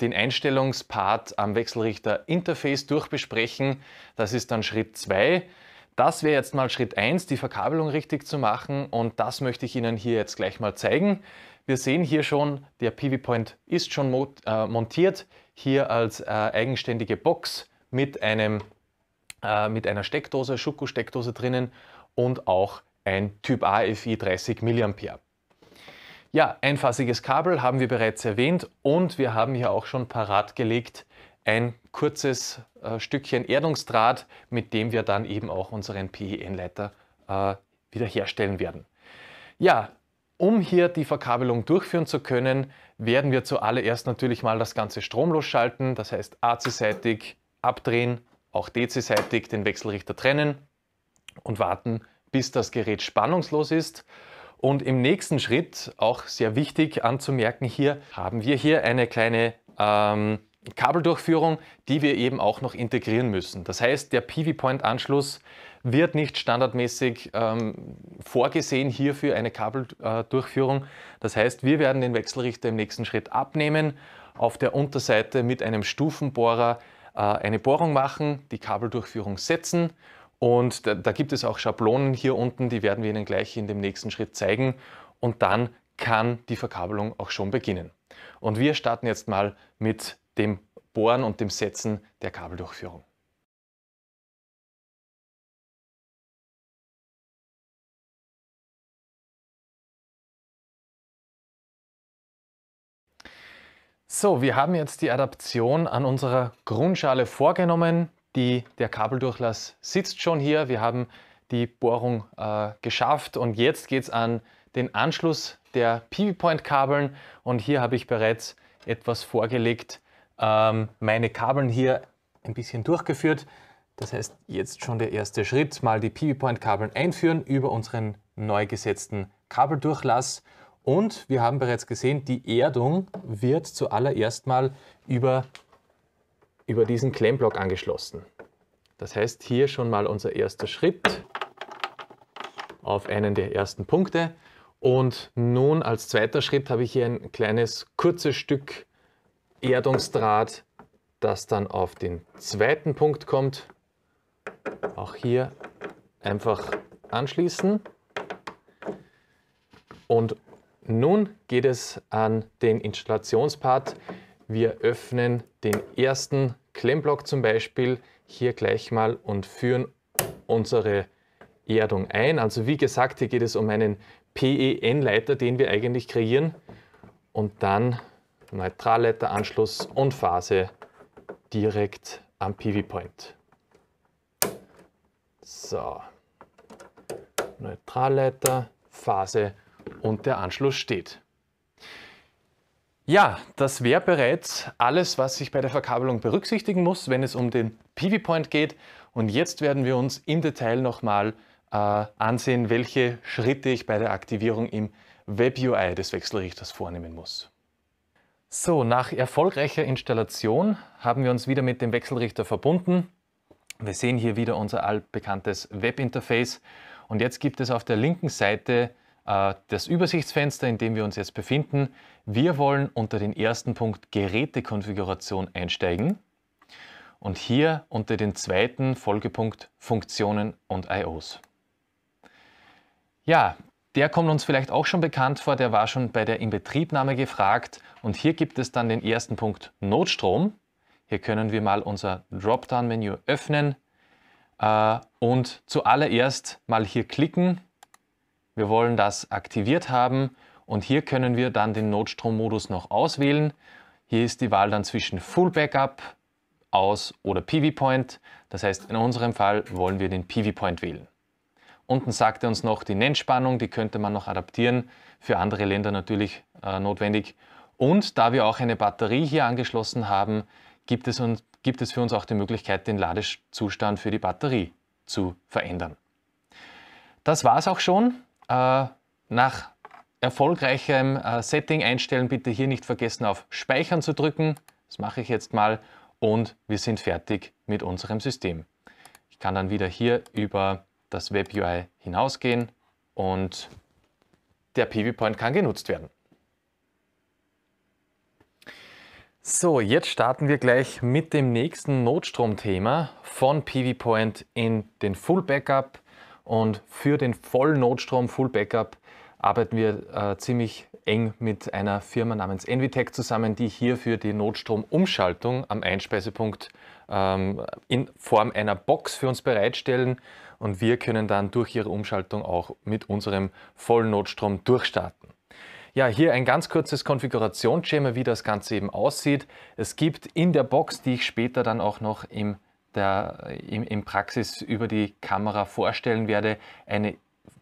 den Einstellungspart am Wechselrichter Interface durchbesprechen. Das ist dann Schritt 2. Das wäre jetzt mal Schritt 1, die Verkabelung richtig zu machen und das möchte ich Ihnen hier jetzt gleich mal zeigen. Wir sehen hier schon, der PV-Point ist schon äh, montiert, hier als äh, eigenständige Box mit einem äh, mit einer Steckdose, Schuko-Steckdose drinnen und auch ein Typ A FI 30 mA. Ja, einphasiges Kabel haben wir bereits erwähnt und wir haben hier auch schon parat gelegt ein kurzes äh, Stückchen Erdungsdraht, mit dem wir dann eben auch unseren PEN-Leiter äh, wiederherstellen werden. Ja, um hier die Verkabelung durchführen zu können, werden wir zuallererst natürlich mal das Ganze stromlos schalten, das heißt AC-seitig abdrehen auch DC-seitig den Wechselrichter trennen und warten, bis das Gerät spannungslos ist. Und im nächsten Schritt, auch sehr wichtig anzumerken hier, haben wir hier eine kleine ähm, Kabeldurchführung, die wir eben auch noch integrieren müssen. Das heißt, der PV-Point-Anschluss wird nicht standardmäßig ähm, vorgesehen hier für eine Kabeldurchführung. Das heißt, wir werden den Wechselrichter im nächsten Schritt abnehmen, auf der Unterseite mit einem Stufenbohrer äh, eine Bohrung machen, die Kabeldurchführung setzen und da, gibt es auch Schablonen hier unten, die werden wir Ihnen gleich in dem nächsten Schritt zeigen und dann kann die Verkabelung auch schon beginnen. Und wir starten jetzt mal mit dem Bohren und dem Setzen der Kabeldurchführung. So, wir haben jetzt die Adaption an unserer Grundschale vorgenommen. Die, der Kabeldurchlass sitzt schon hier. Wir haben die Bohrung äh, geschafft und jetzt geht es an den Anschluss der PV-Point-Kabeln. Und hier habe ich bereits etwas vorgelegt, ähm, meine Kabeln hier ein bisschen durchgeführt. Das heißt, jetzt schon der erste Schritt, mal die PV-Point-Kabeln einführen über unseren neu gesetzten Kabeldurchlass und wir haben bereits gesehen, die Erdung wird zuallererst mal über, über diesen Klemmblock angeschlossen. Das heißt, hier schon mal unser erster Schritt auf einen der ersten Punkte. Und nun als zweiter Schritt habe ich hier ein kleines kurzes Stück Erdungsdraht, das dann auf den zweiten Punkt kommt. Auch hier einfach anschließen. Und nun geht es an den Installationspart. Wir öffnen den ersten Klemmblock zum Beispiel hier gleich mal und führen unsere Erdung ein. Also wie gesagt, hier geht es um einen PEN-Leiter, den wir eigentlich kreieren und dann Neutralleiteranschluss und Phase direkt am PV-Point. So, Neutralleiter, Phase und der Anschluss steht. Ja, das wäre bereits alles, was ich bei der Verkabelung berücksichtigen muss, wenn es um den PV-Point geht. Und jetzt werden wir uns im Detail nochmal äh, ansehen, welche Schritte ich bei der Aktivierung im Web-UI des Wechselrichters vornehmen muss. So, nach erfolgreicher Installation haben wir uns wieder mit dem Wechselrichter verbunden. Wir sehen hier wieder unser altbekanntes Webinterface und jetzt gibt es auf der linken Seite äh, das Übersichtsfenster, in dem wir uns jetzt befinden. Wir wollen unter den ersten Punkt Gerätekonfiguration einsteigen und hier unter den zweiten Folgepunkt Funktionen und IOs. Ja, der kommt uns vielleicht auch schon bekannt vor, der war schon bei der Inbetriebnahme gefragt und hier gibt es dann den ersten Punkt Notstrom. Hier können wir mal unser Dropdown-Menü öffnen äh, und zuallererst mal hier klicken wir wollen das aktiviert haben und hier können wir dann den Notstrommodus noch auswählen. Hier ist die Wahl dann zwischen Full Backup, Aus oder PV Point. Das heißt, in unserem Fall wollen wir den PV Point wählen. Unten sagt er uns noch die Nennspannung, die könnte man noch adaptieren, für andere Länder natürlich äh, notwendig. Und da wir auch eine Batterie hier angeschlossen haben, gibt es, uns, gibt es für uns auch die Möglichkeit, den Ladezustand für die Batterie zu verändern. Das war es auch schon. Äh, nach erfolgreichem äh, Setting einstellen bitte hier nicht vergessen auf Speichern zu drücken. Das mache ich jetzt mal und wir sind fertig mit unserem System. Ich kann dann wieder hier über das Web UI hinausgehen und der PV-Point kann genutzt werden. So, jetzt starten wir gleich mit dem nächsten Notstromthema von PV-Point in den Full Backup und für den vollen Notstrom, Full Backup, arbeiten wir äh, ziemlich eng mit einer Firma namens Envitech zusammen, die hier für die Notstromumschaltung am Einspeisepunkt ähm, in Form einer Box für uns bereitstellen. Und wir können dann durch ihre Umschaltung auch mit unserem vollen Notstrom durchstarten. Ja, hier ein ganz kurzes Konfigurationsschema, wie das Ganze eben aussieht. Es gibt in der Box, die ich später dann auch noch im der äh, im, im Praxis über die Kamera vorstellen werde, eine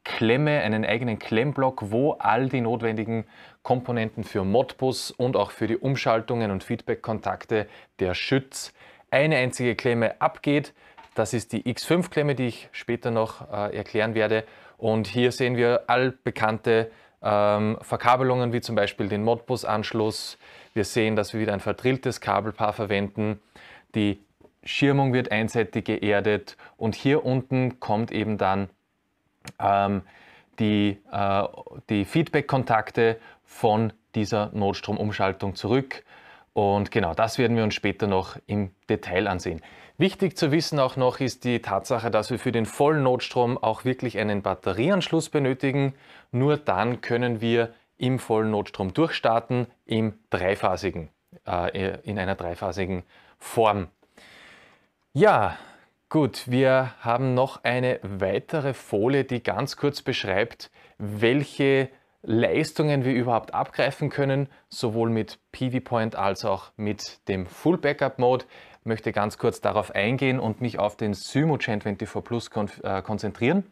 Klemme, einen eigenen Klemmblock, wo all die notwendigen Komponenten für Modbus und auch für die Umschaltungen und Feedback-Kontakte der Schütz eine einzige Klemme abgeht. Das ist die X5-Klemme, die ich später noch äh, erklären werde. Und hier sehen wir allbekannte ähm, Verkabelungen, wie zum Beispiel den Modbus-Anschluss. Wir sehen, dass wir wieder ein verdrilltes Kabelpaar verwenden. Die Schirmung wird einseitig geerdet und hier unten kommt eben dann ähm, die, äh, die Feedback-Kontakte von dieser Notstromumschaltung zurück. Und genau das werden wir uns später noch im Detail ansehen. Wichtig zu wissen auch noch ist die Tatsache, dass wir für den vollen Notstrom auch wirklich einen Batterieanschluss benötigen. Nur dann können wir im vollen Notstrom durchstarten, im dreiphasigen, äh, in einer dreiphasigen Form. Ja, gut, wir haben noch eine weitere Folie, die ganz kurz beschreibt, welche Leistungen wir überhaupt abgreifen können, sowohl mit PV Point als auch mit dem Full Backup Mode. Ich möchte ganz kurz darauf eingehen und mich auf den Symo Gen 24 Plus kon äh, konzentrieren.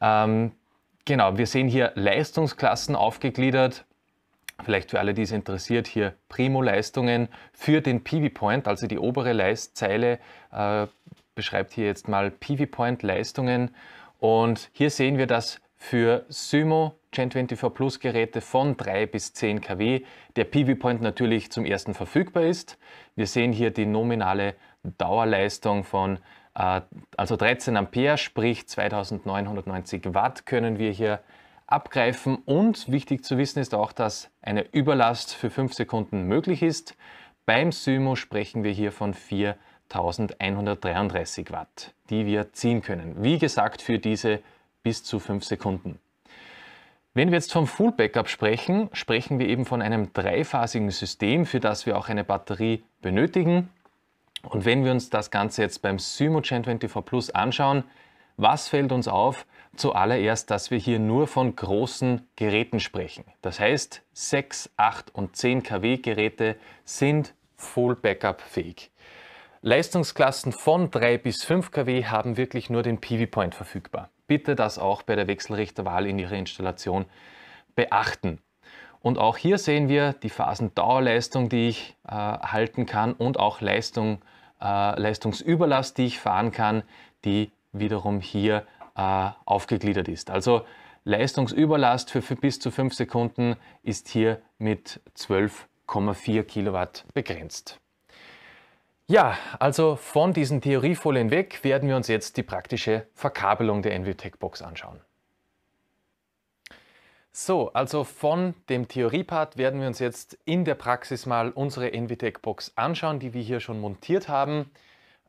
Ähm, genau, wir sehen hier Leistungsklassen aufgegliedert vielleicht für alle, die es interessiert, hier Primo-Leistungen für den PV-Point, also die obere Leistzeile äh, beschreibt hier jetzt mal PV-Point-Leistungen. Und hier sehen wir, dass für Symo Gen 24 Plus Geräte von 3 bis 10 kW der PV-Point natürlich zum ersten verfügbar ist. Wir sehen hier die nominale Dauerleistung von äh, also 13 Ampere, sprich 2990 Watt können wir hier abgreifen. Und wichtig zu wissen ist auch, dass eine Überlast für 5 Sekunden möglich ist. Beim Symo sprechen wir hier von 4133 Watt, die wir ziehen können. Wie gesagt, für diese bis zu 5 Sekunden. Wenn wir jetzt vom Full Backup sprechen, sprechen wir eben von einem dreiphasigen System, für das wir auch eine Batterie benötigen. Und wenn wir uns das Ganze jetzt beim Symo Gen 24 Plus anschauen, was fällt uns auf? Zuallererst, dass wir hier nur von großen Geräten sprechen. Das heißt, 6, 8 und 10 kW Geräte sind Full Backup fähig. Leistungsklassen von 3 bis 5 kW haben wirklich nur den PV Point verfügbar. Bitte das auch bei der Wechselrichterwahl in Ihrer Installation beachten. Und auch hier sehen wir die Phasendauerleistung, die ich äh, halten kann und auch Leistung, äh, Leistungsüberlast, die ich fahren kann, die wiederum hier äh, aufgegliedert ist. Also Leistungsüberlast für, für bis zu 5 Sekunden ist hier mit 12,4 Kilowatt begrenzt. Ja, also von diesen Theoriefolien weg werden wir uns jetzt die praktische Verkabelung der NVTech-Box anschauen. So, also von dem Theoriepart werden wir uns jetzt in der Praxis mal unsere NVTech-Box anschauen, die wir hier schon montiert haben.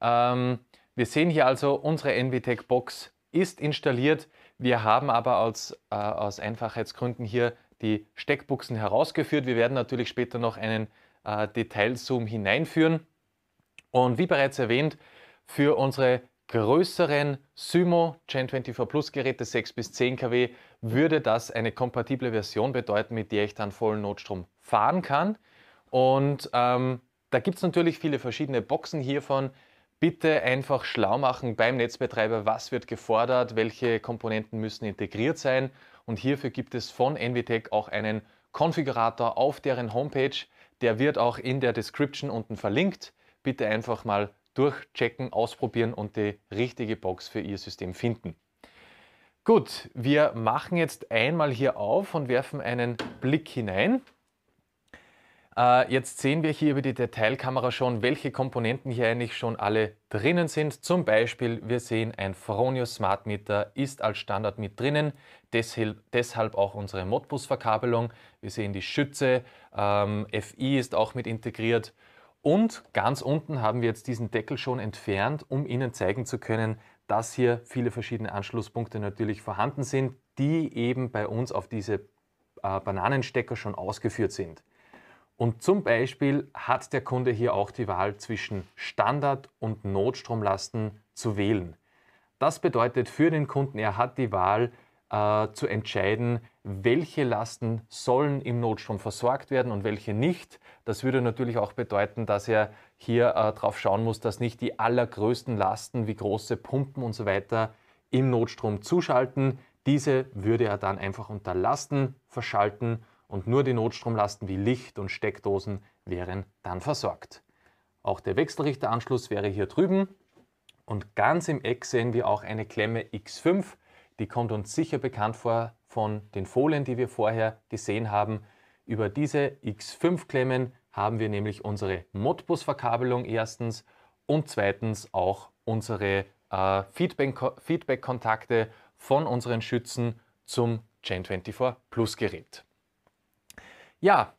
Ähm, wir sehen hier also unsere NVTech-Box ist installiert. Wir haben aber aus, äh, aus Einfachheitsgründen hier die Steckbuchsen herausgeführt. Wir werden natürlich später noch einen äh, Detailzoom hineinführen. Und wie bereits erwähnt, für unsere größeren Sumo Gen 24 Plus Geräte 6 bis 10 kW würde das eine kompatible Version bedeuten, mit der ich dann vollen Notstrom fahren kann. Und ähm, da gibt es natürlich viele verschiedene Boxen hiervon. Bitte einfach schlau machen beim Netzbetreiber, was wird gefordert, welche Komponenten müssen integriert sein. Und hierfür gibt es von Envitec auch einen Konfigurator auf deren Homepage. Der wird auch in der Description unten verlinkt. Bitte einfach mal durchchecken, ausprobieren und die richtige Box für Ihr System finden. Gut, wir machen jetzt einmal hier auf und werfen einen Blick hinein. Äh, jetzt sehen wir hier über die Detailkamera schon, welche Komponenten hier eigentlich schon alle drinnen sind. Zum Beispiel, wir sehen, ein Fronius Smart Meter ist als Standard mit drinnen, deshalb auch unsere Modbus-Verkabelung. Wir sehen die Schütze, ähm, FI ist auch mit integriert. Und ganz unten haben wir jetzt diesen Deckel schon entfernt, um Ihnen zeigen zu können, dass hier viele verschiedene Anschlusspunkte natürlich vorhanden sind, die eben bei uns auf diese äh, Bananenstecker schon ausgeführt sind. Und zum Beispiel hat der Kunde hier auch die Wahl zwischen Standard- und Notstromlasten zu wählen. Das bedeutet für den Kunden, er hat die Wahl äh, zu entscheiden, welche Lasten sollen im Notstrom versorgt werden und welche nicht. Das würde natürlich auch bedeuten, dass er hier äh, darauf schauen muss, dass nicht die allergrößten Lasten wie große Pumpen und so weiter im Notstrom zuschalten. Diese würde er dann einfach unter Lasten verschalten und nur die Notstromlasten wie Licht und Steckdosen wären dann versorgt. Auch der Wechselrichteranschluss wäre hier drüben und ganz im Eck sehen wir auch eine Klemme X5. Die kommt uns sicher bekannt vor von den Folien, die wir vorher gesehen haben. Über diese X5-Klemmen haben wir nämlich unsere Modbus-Verkabelung erstens und zweitens auch unsere äh, Feedback-Kontakte von unseren Schützen zum Gen24 Plus Gerät. Ja,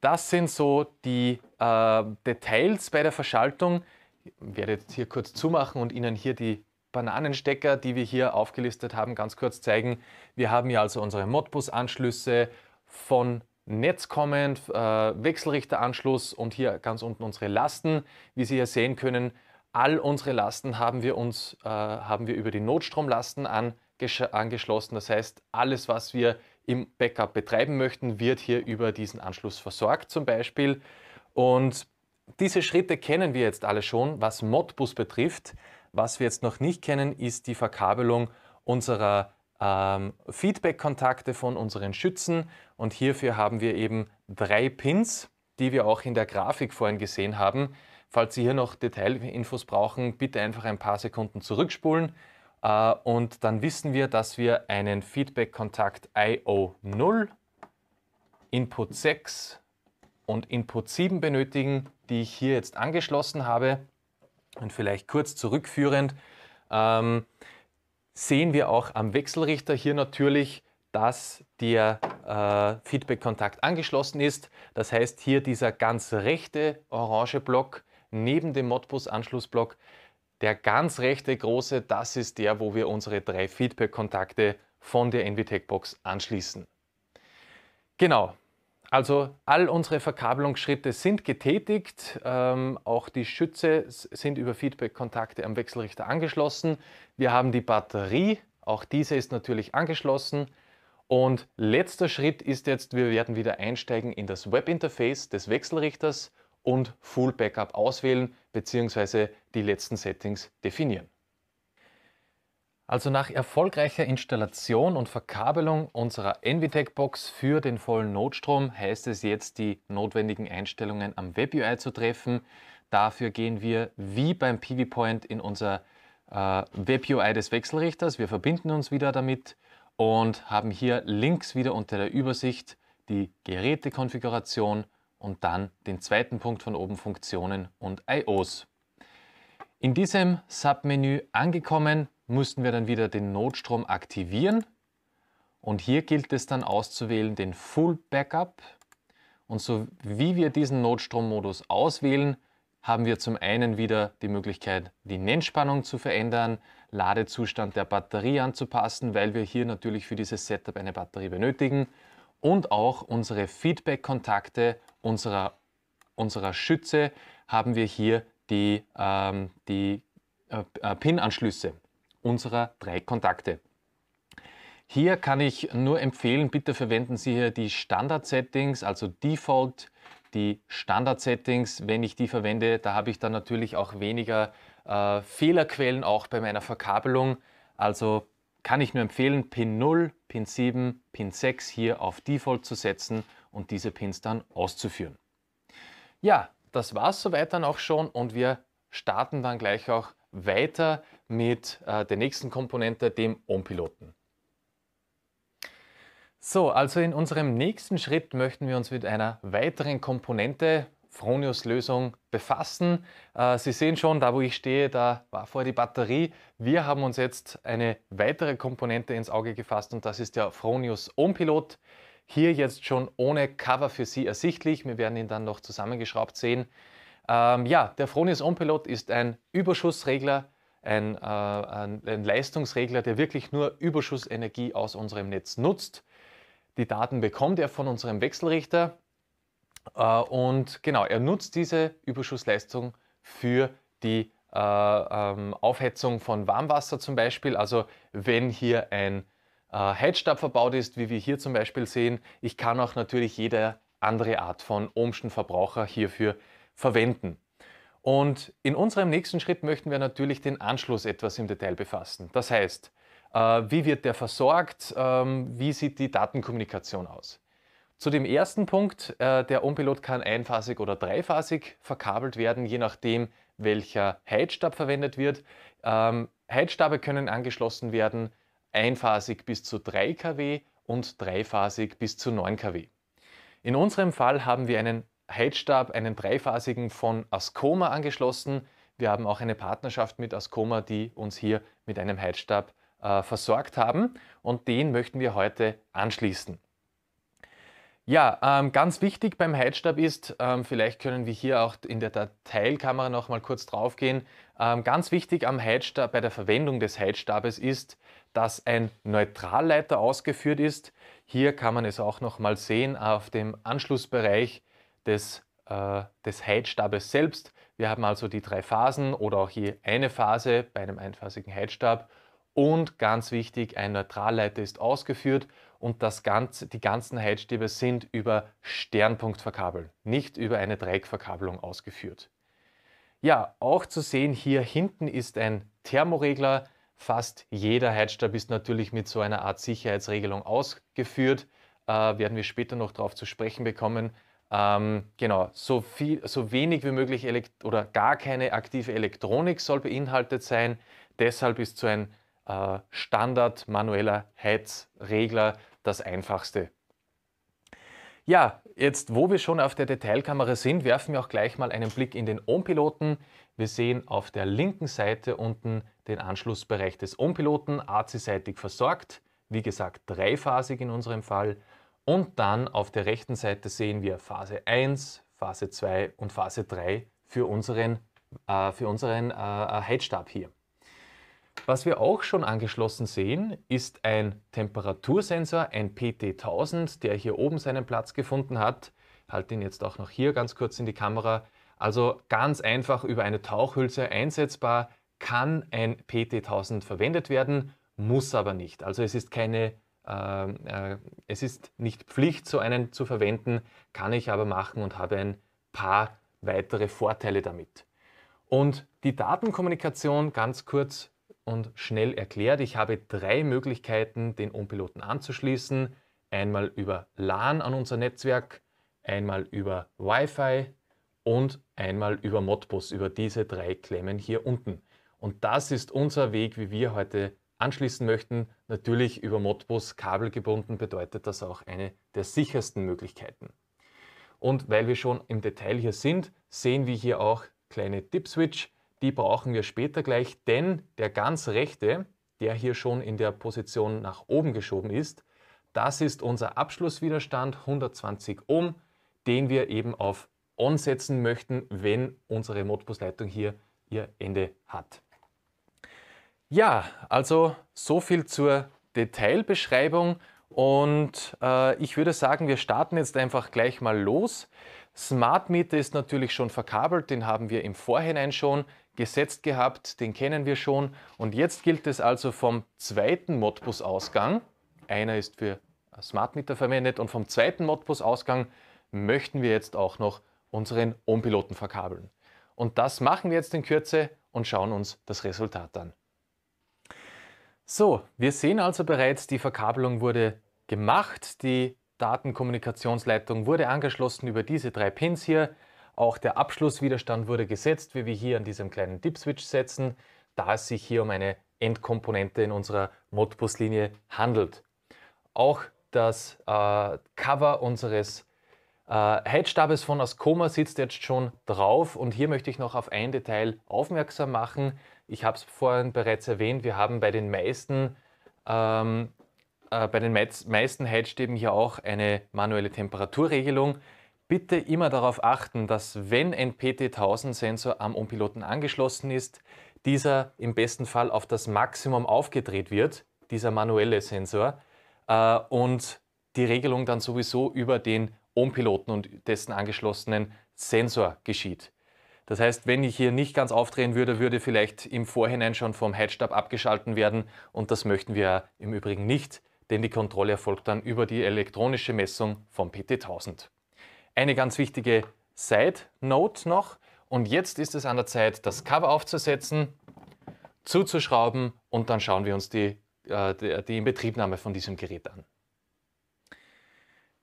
das sind so die äh, Details bei der Verschaltung. Ich werde jetzt hier kurz zumachen und Ihnen hier die Bananenstecker, die wir hier aufgelistet haben, ganz kurz zeigen. Wir haben hier also unsere Modbus-Anschlüsse von Netz kommend, äh, Wechselrichteranschluss und hier ganz unten unsere Lasten. Wie Sie hier sehen können, all unsere Lasten haben wir uns äh, haben wir über die Notstromlasten angeschlossen. Das heißt, alles, was wir im Backup betreiben möchten, wird hier über diesen Anschluss versorgt zum Beispiel. Und diese Schritte kennen wir jetzt alle schon, was Modbus betrifft. Was wir jetzt noch nicht kennen, ist die Verkabelung unserer ähm, Feedback-Kontakte von unseren Schützen. Und hierfür haben wir eben drei Pins, die wir auch in der Grafik vorhin gesehen haben. Falls Sie hier noch Detailinfos brauchen, bitte einfach ein paar Sekunden zurückspulen. Äh, und dann wissen wir, dass wir einen Feedback-Kontakt IO0, Input 6 und Input 7 benötigen, die ich hier jetzt angeschlossen habe. Und vielleicht kurz zurückführend ähm, sehen wir auch am Wechselrichter hier natürlich, dass der äh, Feedback-Kontakt angeschlossen ist. Das heißt, hier dieser ganz rechte orange Block neben dem Modbus-Anschlussblock der ganz rechte große, das ist der, wo wir unsere drei Feedback-Kontakte von der envitech box anschließen. Genau, also all unsere Verkabelungsschritte sind getätigt. Ähm, auch die Schütze sind über Feedback-Kontakte am Wechselrichter angeschlossen. Wir haben die Batterie, auch diese ist natürlich angeschlossen. Und letzter Schritt ist jetzt, wir werden wieder einsteigen in das Webinterface des Wechselrichters und Full Backup auswählen bzw. die letzten Settings definieren. Also nach erfolgreicher Installation und Verkabelung unserer Envitec-Box für den vollen Notstrom heißt es jetzt, die notwendigen Einstellungen am WebUI zu treffen. Dafür gehen wir wie beim PV-Point in unser äh, WebUI des Wechselrichters. Wir verbinden uns wieder damit und haben hier links wieder unter der Übersicht die Gerätekonfiguration, und dann den zweiten Punkt von oben Funktionen und IOs. In diesem Submenü angekommen, mussten wir dann wieder den Notstrom aktivieren und hier gilt es dann auszuwählen den Full Backup und so wie wir diesen Notstrommodus auswählen, haben wir zum einen wieder die Möglichkeit, die Nennspannung zu verändern, Ladezustand der Batterie anzupassen, weil wir hier natürlich für dieses Setup eine Batterie benötigen und auch unsere Feedback-Kontakte unserer, unserer Schütze haben wir hier die, ähm, die äh, äh, PIN-Anschlüsse unserer drei Kontakte. Hier kann ich nur empfehlen, bitte verwenden Sie hier die Standard-Settings, also Default, die Standard-Settings. Wenn ich die verwende, da habe ich dann natürlich auch weniger äh, Fehlerquellen, auch bei meiner Verkabelung. Also kann ich nur empfehlen, Pin 0, Pin 7, Pin 6 hier auf Default zu setzen und diese Pins dann auszuführen. Ja, das war es soweit dann auch schon und wir starten dann gleich auch weiter mit äh, der nächsten Komponente, dem ohm So, also in unserem nächsten Schritt möchten wir uns mit einer weiteren Komponente Fronius-Lösung befassen. Äh, Sie sehen schon, da wo ich stehe, da war vorher die Batterie. Wir haben uns jetzt eine weitere Komponente ins Auge gefasst und das ist der Fronius Ohmpilot. pilot hier jetzt schon ohne Cover für Sie ersichtlich. Wir werden ihn dann noch zusammengeschraubt sehen. Ähm, ja, der Fronis on ist ein Überschussregler, ein, äh, ein, ein Leistungsregler, der wirklich nur Überschussenergie aus unserem Netz nutzt. Die Daten bekommt er von unserem Wechselrichter äh, und genau, er nutzt diese Überschussleistung für die äh, ähm, Aufhetzung von Warmwasser zum Beispiel. Also wenn hier ein äh, Headstab verbaut ist, wie wir hier zum Beispiel sehen. Ich kann auch natürlich jede andere Art von Ohmschen Verbraucher hierfür verwenden. Und in unserem nächsten Schritt möchten wir natürlich den Anschluss etwas im Detail befassen. Das heißt, äh, wie wird der versorgt, ähm, wie sieht die Datenkommunikation aus. Zu dem ersten Punkt, äh, der Ohmpilot kann einphasig oder dreiphasig verkabelt werden, je nachdem, welcher Heizstab verwendet wird. Ähm, Heizstabe können angeschlossen werden einphasig bis zu 3 kW und dreiphasig bis zu 9 kW. In unserem Fall haben wir einen Heizstab, einen dreiphasigen von Ascoma angeschlossen. Wir haben auch eine Partnerschaft mit Ascoma, die uns hier mit einem Heizstab äh, versorgt haben und den möchten wir heute anschließen. Ja, ähm, ganz wichtig beim Heizstab ist, ähm, vielleicht können wir hier auch in der Dateikamera noch mal kurz draufgehen. Ähm, ganz wichtig am Heizstab, bei der Verwendung des Heizstabes ist, dass ein Neutralleiter ausgeführt ist. Hier kann man es auch noch mal sehen auf dem Anschlussbereich des, äh, des Heizstabes selbst. Wir haben also die drei Phasen oder auch je eine Phase bei einem einphasigen Heizstab. Und ganz wichtig, ein Neutralleiter ist ausgeführt und das Ganze, die ganzen Heizstäbe sind über Sternpunktverkabeln, nicht über eine Dreieckverkabelung ausgeführt. Ja, auch zu sehen hier hinten ist ein Thermoregler. Fast jeder Heizstab ist natürlich mit so einer Art Sicherheitsregelung ausgeführt. Äh, werden wir später noch darauf zu sprechen bekommen. Ähm, genau, so, viel, so wenig wie möglich Elekt oder gar keine aktive Elektronik soll beinhaltet sein. Deshalb ist so ein äh, Standard manueller Heizregler das Einfachste. Ja, jetzt wo wir schon auf der Detailkamera sind, werfen wir auch gleich mal einen Blick in den Ohmpiloten. Wir sehen auf der linken Seite unten den Anschlussbereich des Ohmpiloten, AC-seitig versorgt, wie gesagt dreiphasig in unserem Fall. Und dann auf der rechten Seite sehen wir Phase 1, Phase 2 und Phase 3 für unseren, äh, für unseren äh, äh Heizstab hier. Was wir auch schon angeschlossen sehen, ist ein Temperatursensor, ein PT1000, der hier oben seinen Platz gefunden hat. Ich halte ihn jetzt auch noch hier ganz kurz in die Kamera. Also ganz einfach über eine Tauchhülse einsetzbar, kann ein PT1000 verwendet werden, muss aber nicht. Also es ist keine äh, äh, es ist nicht Pflicht, so einen zu verwenden, kann ich aber machen und habe ein paar weitere Vorteile damit. Und die Datenkommunikation ganz kurz und schnell erklärt. Ich habe drei Möglichkeiten, den Unpiloten anzuschließen. Einmal über LAN an unser Netzwerk, einmal über Wi-Fi und einmal über Modbus, über diese drei Klemmen hier unten. Und das ist unser Weg, wie wir heute anschließen möchten. Natürlich über Modbus kabelgebunden bedeutet das auch eine der sichersten Möglichkeiten. Und weil wir schon im Detail hier sind, sehen wir hier auch kleine Dip-Switch die brauchen wir später gleich, denn der ganz rechte, der hier schon in der Position nach oben geschoben ist, das ist unser Abschlusswiderstand 120 Ohm, den wir eben auf On setzen möchten, wenn unsere Modbusleitung hier ihr Ende hat. Ja, also so viel zur Detailbeschreibung und äh, ich würde sagen, wir starten jetzt einfach gleich mal los. Smart Meter ist natürlich schon verkabelt, den haben wir im Vorhinein schon gesetzt gehabt, den kennen wir schon. Und jetzt gilt es also vom zweiten Modbus-Ausgang, einer ist für Smart Meter verwendet, und vom zweiten Modbus-Ausgang möchten wir jetzt auch noch unseren ohm verkabeln. Und das machen wir jetzt in Kürze und schauen uns das Resultat an. So, wir sehen also bereits, die Verkabelung wurde gemacht, die Datenkommunikationsleitung wurde angeschlossen über diese drei Pins hier. Auch der Abschlusswiderstand wurde gesetzt, wie wir hier an diesem kleinen Dip-Switch setzen, da es sich hier um eine Endkomponente in unserer Modbus-Linie handelt. Auch das äh, Cover unseres äh, Headstabes von Ascoma sitzt jetzt schon drauf und hier möchte ich noch auf ein Detail aufmerksam machen. Ich habe es vorhin bereits erwähnt, wir haben bei den meisten, ähm, äh, bei den meisten Headstäben hier auch eine manuelle Temperaturregelung. Bitte immer darauf achten, dass wenn ein PT1000-Sensor am Umpiloten angeschlossen ist, dieser im besten Fall auf das Maximum aufgedreht wird, dieser manuelle Sensor, äh, und die Regelung dann sowieso über den Umpiloten und dessen angeschlossenen Sensor geschieht. Das heißt, wenn ich hier nicht ganz aufdrehen würde, würde vielleicht im Vorhinein schon vom Headstab abgeschalten werden und das möchten wir im Übrigen nicht, denn die Kontrolle erfolgt dann über die elektronische Messung vom PT1000. Eine ganz wichtige Side Note noch. Und jetzt ist es an der Zeit, das Cover aufzusetzen, zuzuschrauben und dann schauen wir uns die, äh, die Inbetriebnahme von diesem Gerät an.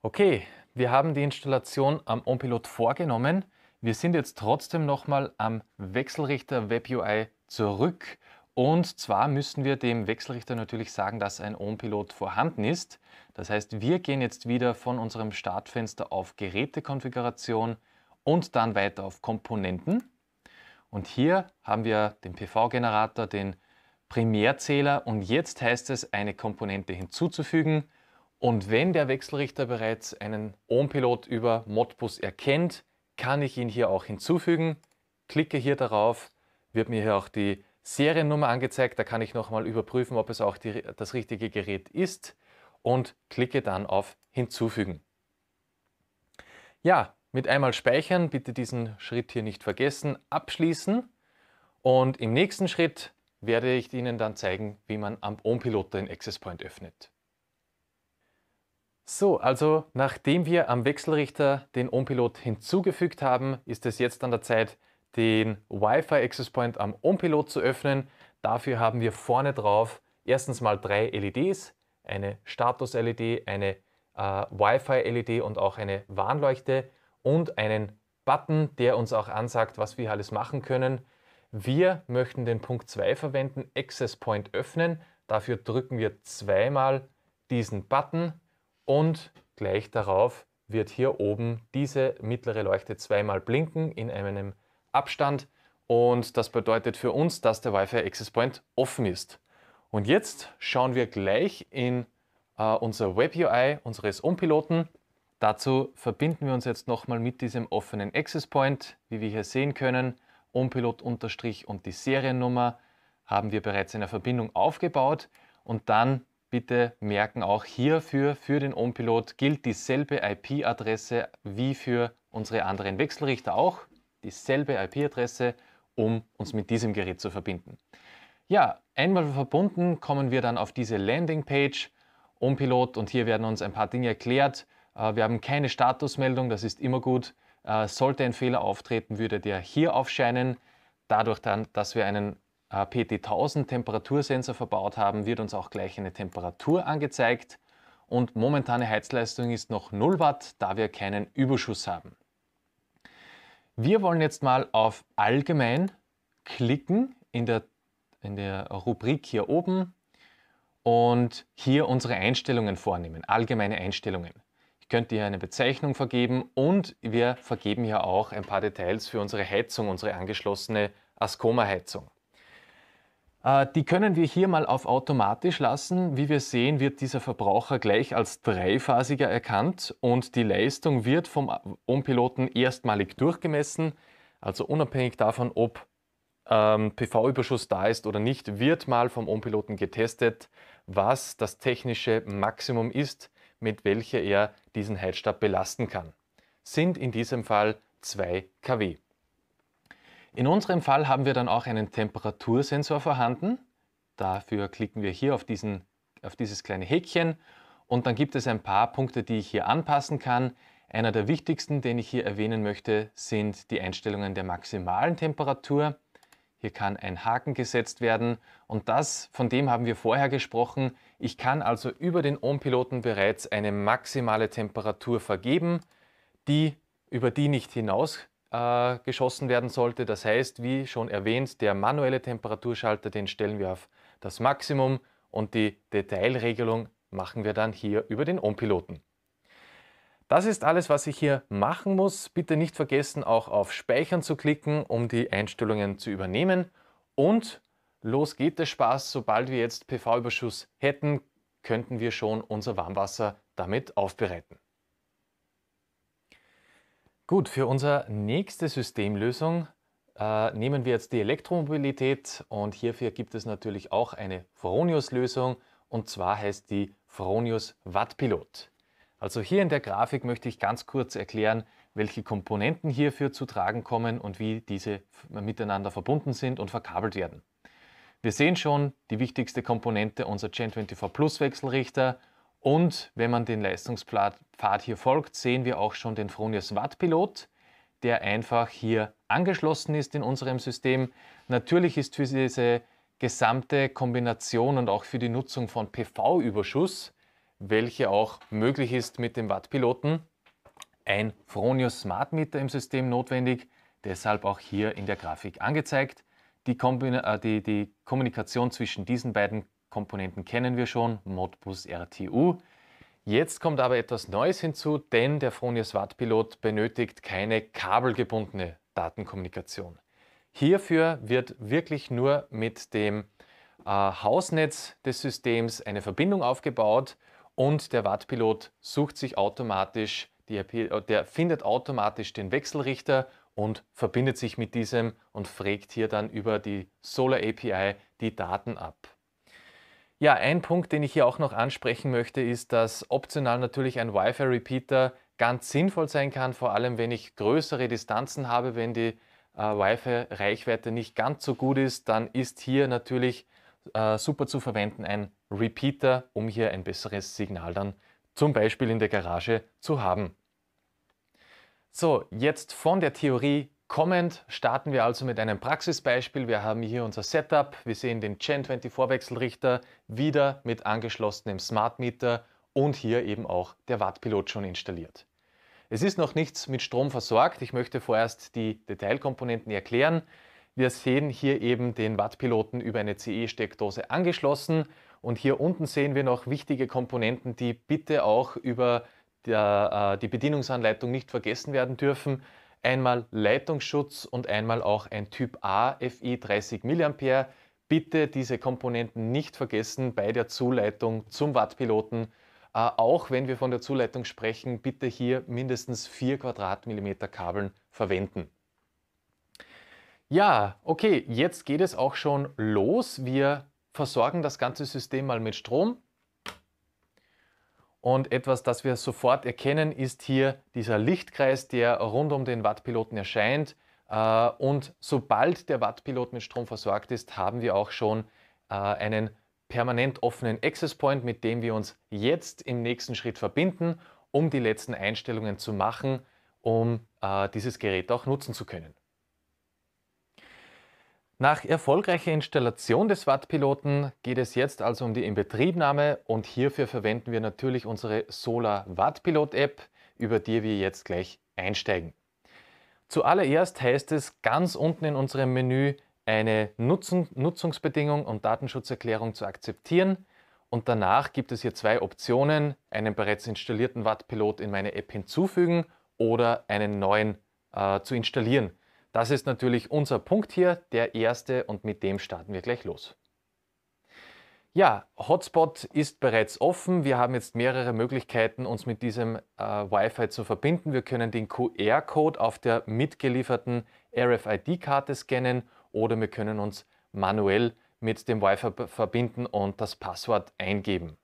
Okay, wir haben die Installation am OnPilot vorgenommen. Wir sind jetzt trotzdem nochmal am Wechselrichter WebUI zurück und zwar müssen wir dem Wechselrichter natürlich sagen, dass ein Ohmpilot vorhanden ist. Das heißt, wir gehen jetzt wieder von unserem Startfenster auf Gerätekonfiguration und dann weiter auf Komponenten. Und hier haben wir den PV-Generator, den Primärzähler und jetzt heißt es, eine Komponente hinzuzufügen. Und wenn der Wechselrichter bereits einen Ohmpilot über Modbus erkennt, kann ich ihn hier auch hinzufügen. Klicke hier darauf, wird mir hier auch die Seriennummer angezeigt. Da kann ich nochmal überprüfen, ob es auch die, das richtige Gerät ist und klicke dann auf Hinzufügen. Ja, mit einmal Speichern, bitte diesen Schritt hier nicht vergessen, abschließen und im nächsten Schritt werde ich Ihnen dann zeigen, wie man am Ohm-Pilot den Access Point öffnet. So, also nachdem wir am Wechselrichter den Ohm-Pilot hinzugefügt haben, ist es jetzt an der Zeit, den Wi-Fi Access Point am OnPilot zu öffnen. Dafür haben wir vorne drauf erstens mal drei LEDs, eine Status-LED, eine äh, Wi-Fi-LED und auch eine Warnleuchte und einen Button, der uns auch ansagt, was wir alles machen können. Wir möchten den Punkt 2 verwenden, Access Point öffnen. Dafür drücken wir zweimal diesen Button und gleich darauf wird hier oben diese mittlere Leuchte zweimal blinken in einem Abstand und das bedeutet für uns, dass der Wi-Fi Access Point offen ist. Und jetzt schauen wir gleich in äh, unser Web-UI unseres Umpiloten. Dazu verbinden wir uns jetzt nochmal mit diesem offenen Access Point. Wie wir hier sehen können, Umpilot unterstrich und die Seriennummer haben wir bereits in der Verbindung aufgebaut. Und dann bitte merken auch hierfür, für den Umpilot gilt dieselbe IP-Adresse wie für unsere anderen Wechselrichter auch dieselbe IP-Adresse, um uns mit diesem Gerät zu verbinden. Ja, einmal verbunden kommen wir dann auf diese Landingpage Ompilot und hier werden uns ein paar Dinge erklärt. Äh, wir haben keine Statusmeldung, das ist immer gut. Äh, sollte ein Fehler auftreten, würde der hier aufscheinen. Dadurch dann, dass wir einen äh, PT1000 Temperatursensor verbaut haben, wird uns auch gleich eine Temperatur angezeigt. Und momentane Heizleistung ist noch 0 Watt, da wir keinen Überschuss haben. Wir wollen jetzt mal auf Allgemein klicken in der, in der Rubrik hier oben und hier unsere Einstellungen vornehmen, allgemeine Einstellungen. Ich könnte hier eine Bezeichnung vergeben und wir vergeben hier auch ein paar Details für unsere Heizung, unsere angeschlossene Ascoma-Heizung. Äh, die können wir hier mal auf automatisch lassen. Wie wir sehen, wird dieser Verbraucher gleich als dreiphasiger erkannt und die Leistung wird vom Ohmpiloten erstmalig durchgemessen. Also unabhängig davon, ob ähm, PV-Überschuss da ist oder nicht, wird mal vom Ohmpiloten getestet, was das technische Maximum ist, mit welcher er diesen Heizstab belasten kann. Sind in diesem Fall 2 kW. In unserem Fall haben wir dann auch einen Temperatursensor vorhanden. Dafür klicken wir hier auf, diesen, auf dieses kleine Häkchen und dann gibt es ein paar Punkte, die ich hier anpassen kann. Einer der wichtigsten, den ich hier erwähnen möchte, sind die Einstellungen der maximalen Temperatur. Hier kann ein Haken gesetzt werden und das, von dem haben wir vorher gesprochen. Ich kann also über den Ohm-Piloten bereits eine maximale Temperatur vergeben, die, über die nicht hinaus äh, geschossen werden sollte. Das heißt, wie schon erwähnt, der manuelle Temperaturschalter, den stellen wir auf das Maximum und die Detailregelung machen wir dann hier über den on Das ist alles, was ich hier machen muss. Bitte nicht vergessen, auch auf Speichern zu klicken, um die Einstellungen zu übernehmen. Und los geht der Spaß. Sobald wir jetzt PV-Überschuss hätten, könnten wir schon unser Warmwasser damit aufbereiten. Gut, für unsere nächste Systemlösung äh, nehmen wir jetzt die Elektromobilität und hierfür gibt es natürlich auch eine Fronius-Lösung und zwar heißt die Fronius Wattpilot. Also hier in der Grafik möchte ich ganz kurz erklären, welche Komponenten hierfür zu tragen kommen und wie diese miteinander verbunden sind und verkabelt werden. Wir sehen schon die wichtigste Komponente, unser Gen 24 Plus Wechselrichter und wenn man den Leistungspfad hier folgt, sehen wir auch schon den Fronius Watt Pilot, der einfach hier angeschlossen ist in unserem System. Natürlich ist für diese gesamte Kombination und auch für die Nutzung von PV-Überschuss, welche auch möglich ist mit dem Wattpiloten, ein Fronius Smart Meter im System notwendig, deshalb auch hier in der Grafik angezeigt. Die, Kombina äh, die, die Kommunikation zwischen diesen beiden Komponenten kennen wir schon, Modbus RTU. Jetzt kommt aber etwas Neues hinzu, denn der Fronius Wattpilot benötigt keine kabelgebundene Datenkommunikation. Hierfür wird wirklich nur mit dem äh, Hausnetz des Systems eine Verbindung aufgebaut und der Wattpilot sucht sich automatisch, die, äh, der findet automatisch den Wechselrichter und verbindet sich mit diesem und frägt hier dann über die Solar API die Daten ab. Ja, ein Punkt, den ich hier auch noch ansprechen möchte, ist, dass optional natürlich ein Wi-Fi-Repeater ganz sinnvoll sein kann, vor allem wenn ich größere Distanzen habe, wenn die äh, Wi-Fi-Reichweite nicht ganz so gut ist, dann ist hier natürlich äh, super zu verwenden ein Repeater, um hier ein besseres Signal dann zum Beispiel in der Garage zu haben. So, jetzt von der Theorie Kommend starten wir also mit einem Praxisbeispiel. Wir haben hier unser Setup. Wir sehen den Gen 20 Vorwechselrichter wieder mit angeschlossenem Smart Meter und hier eben auch der Wattpilot schon installiert. Es ist noch nichts mit Strom versorgt. Ich möchte vorerst die Detailkomponenten erklären. Wir sehen hier eben den Wattpiloten über eine CE-Steckdose angeschlossen und hier unten sehen wir noch wichtige Komponenten, die bitte auch über der, äh, die Bedienungsanleitung nicht vergessen werden dürfen einmal Leitungsschutz und einmal auch ein Typ A FI 30 mA. Bitte diese Komponenten nicht vergessen bei der Zuleitung zum Wattpiloten. Äh, auch wenn wir von der Zuleitung sprechen, bitte hier mindestens 4 Quadratmillimeter Kabeln verwenden. Ja, okay, jetzt geht es auch schon los. Wir versorgen das ganze System mal mit Strom. Und etwas, das wir sofort erkennen, ist hier dieser Lichtkreis, der rund um den Wattpiloten erscheint. Äh, und sobald der Wattpilot mit Strom versorgt ist, haben wir auch schon äh, einen permanent offenen Access Point, mit dem wir uns jetzt im nächsten Schritt verbinden, um die letzten Einstellungen zu machen, um äh, dieses Gerät auch nutzen zu können. Nach erfolgreicher Installation des Wattpiloten geht es jetzt also um die Inbetriebnahme und hierfür verwenden wir natürlich unsere Solar Wattpilot App, über die wir jetzt gleich einsteigen. Zuallererst heißt es ganz unten in unserem Menü eine Nutzung, Nutzungsbedingung und Datenschutzerklärung zu akzeptieren und danach gibt es hier zwei Optionen, einen bereits installierten Wattpilot in meine App hinzufügen oder einen neuen äh, zu installieren. Das ist natürlich unser Punkt hier, der erste und mit dem starten wir gleich los. Ja, Hotspot ist bereits offen. Wir haben jetzt mehrere Möglichkeiten, uns mit diesem äh, Wi-Fi zu verbinden. Wir können den QR-Code auf der mitgelieferten RFID-Karte scannen oder wir können uns manuell mit dem Wi-Fi verbinden und das Passwort eingeben.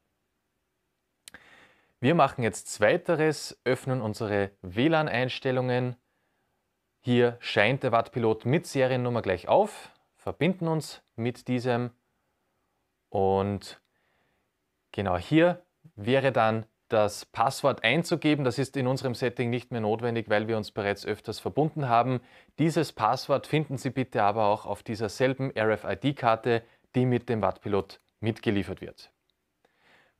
Wir machen jetzt zweiteres, öffnen unsere WLAN-Einstellungen hier scheint der Wattpilot mit Seriennummer gleich auf, verbinden uns mit diesem und genau hier wäre dann das Passwort einzugeben. Das ist in unserem Setting nicht mehr notwendig, weil wir uns bereits öfters verbunden haben. Dieses Passwort finden Sie bitte aber auch auf dieser selben RFID-Karte, die mit dem Wattpilot mitgeliefert wird.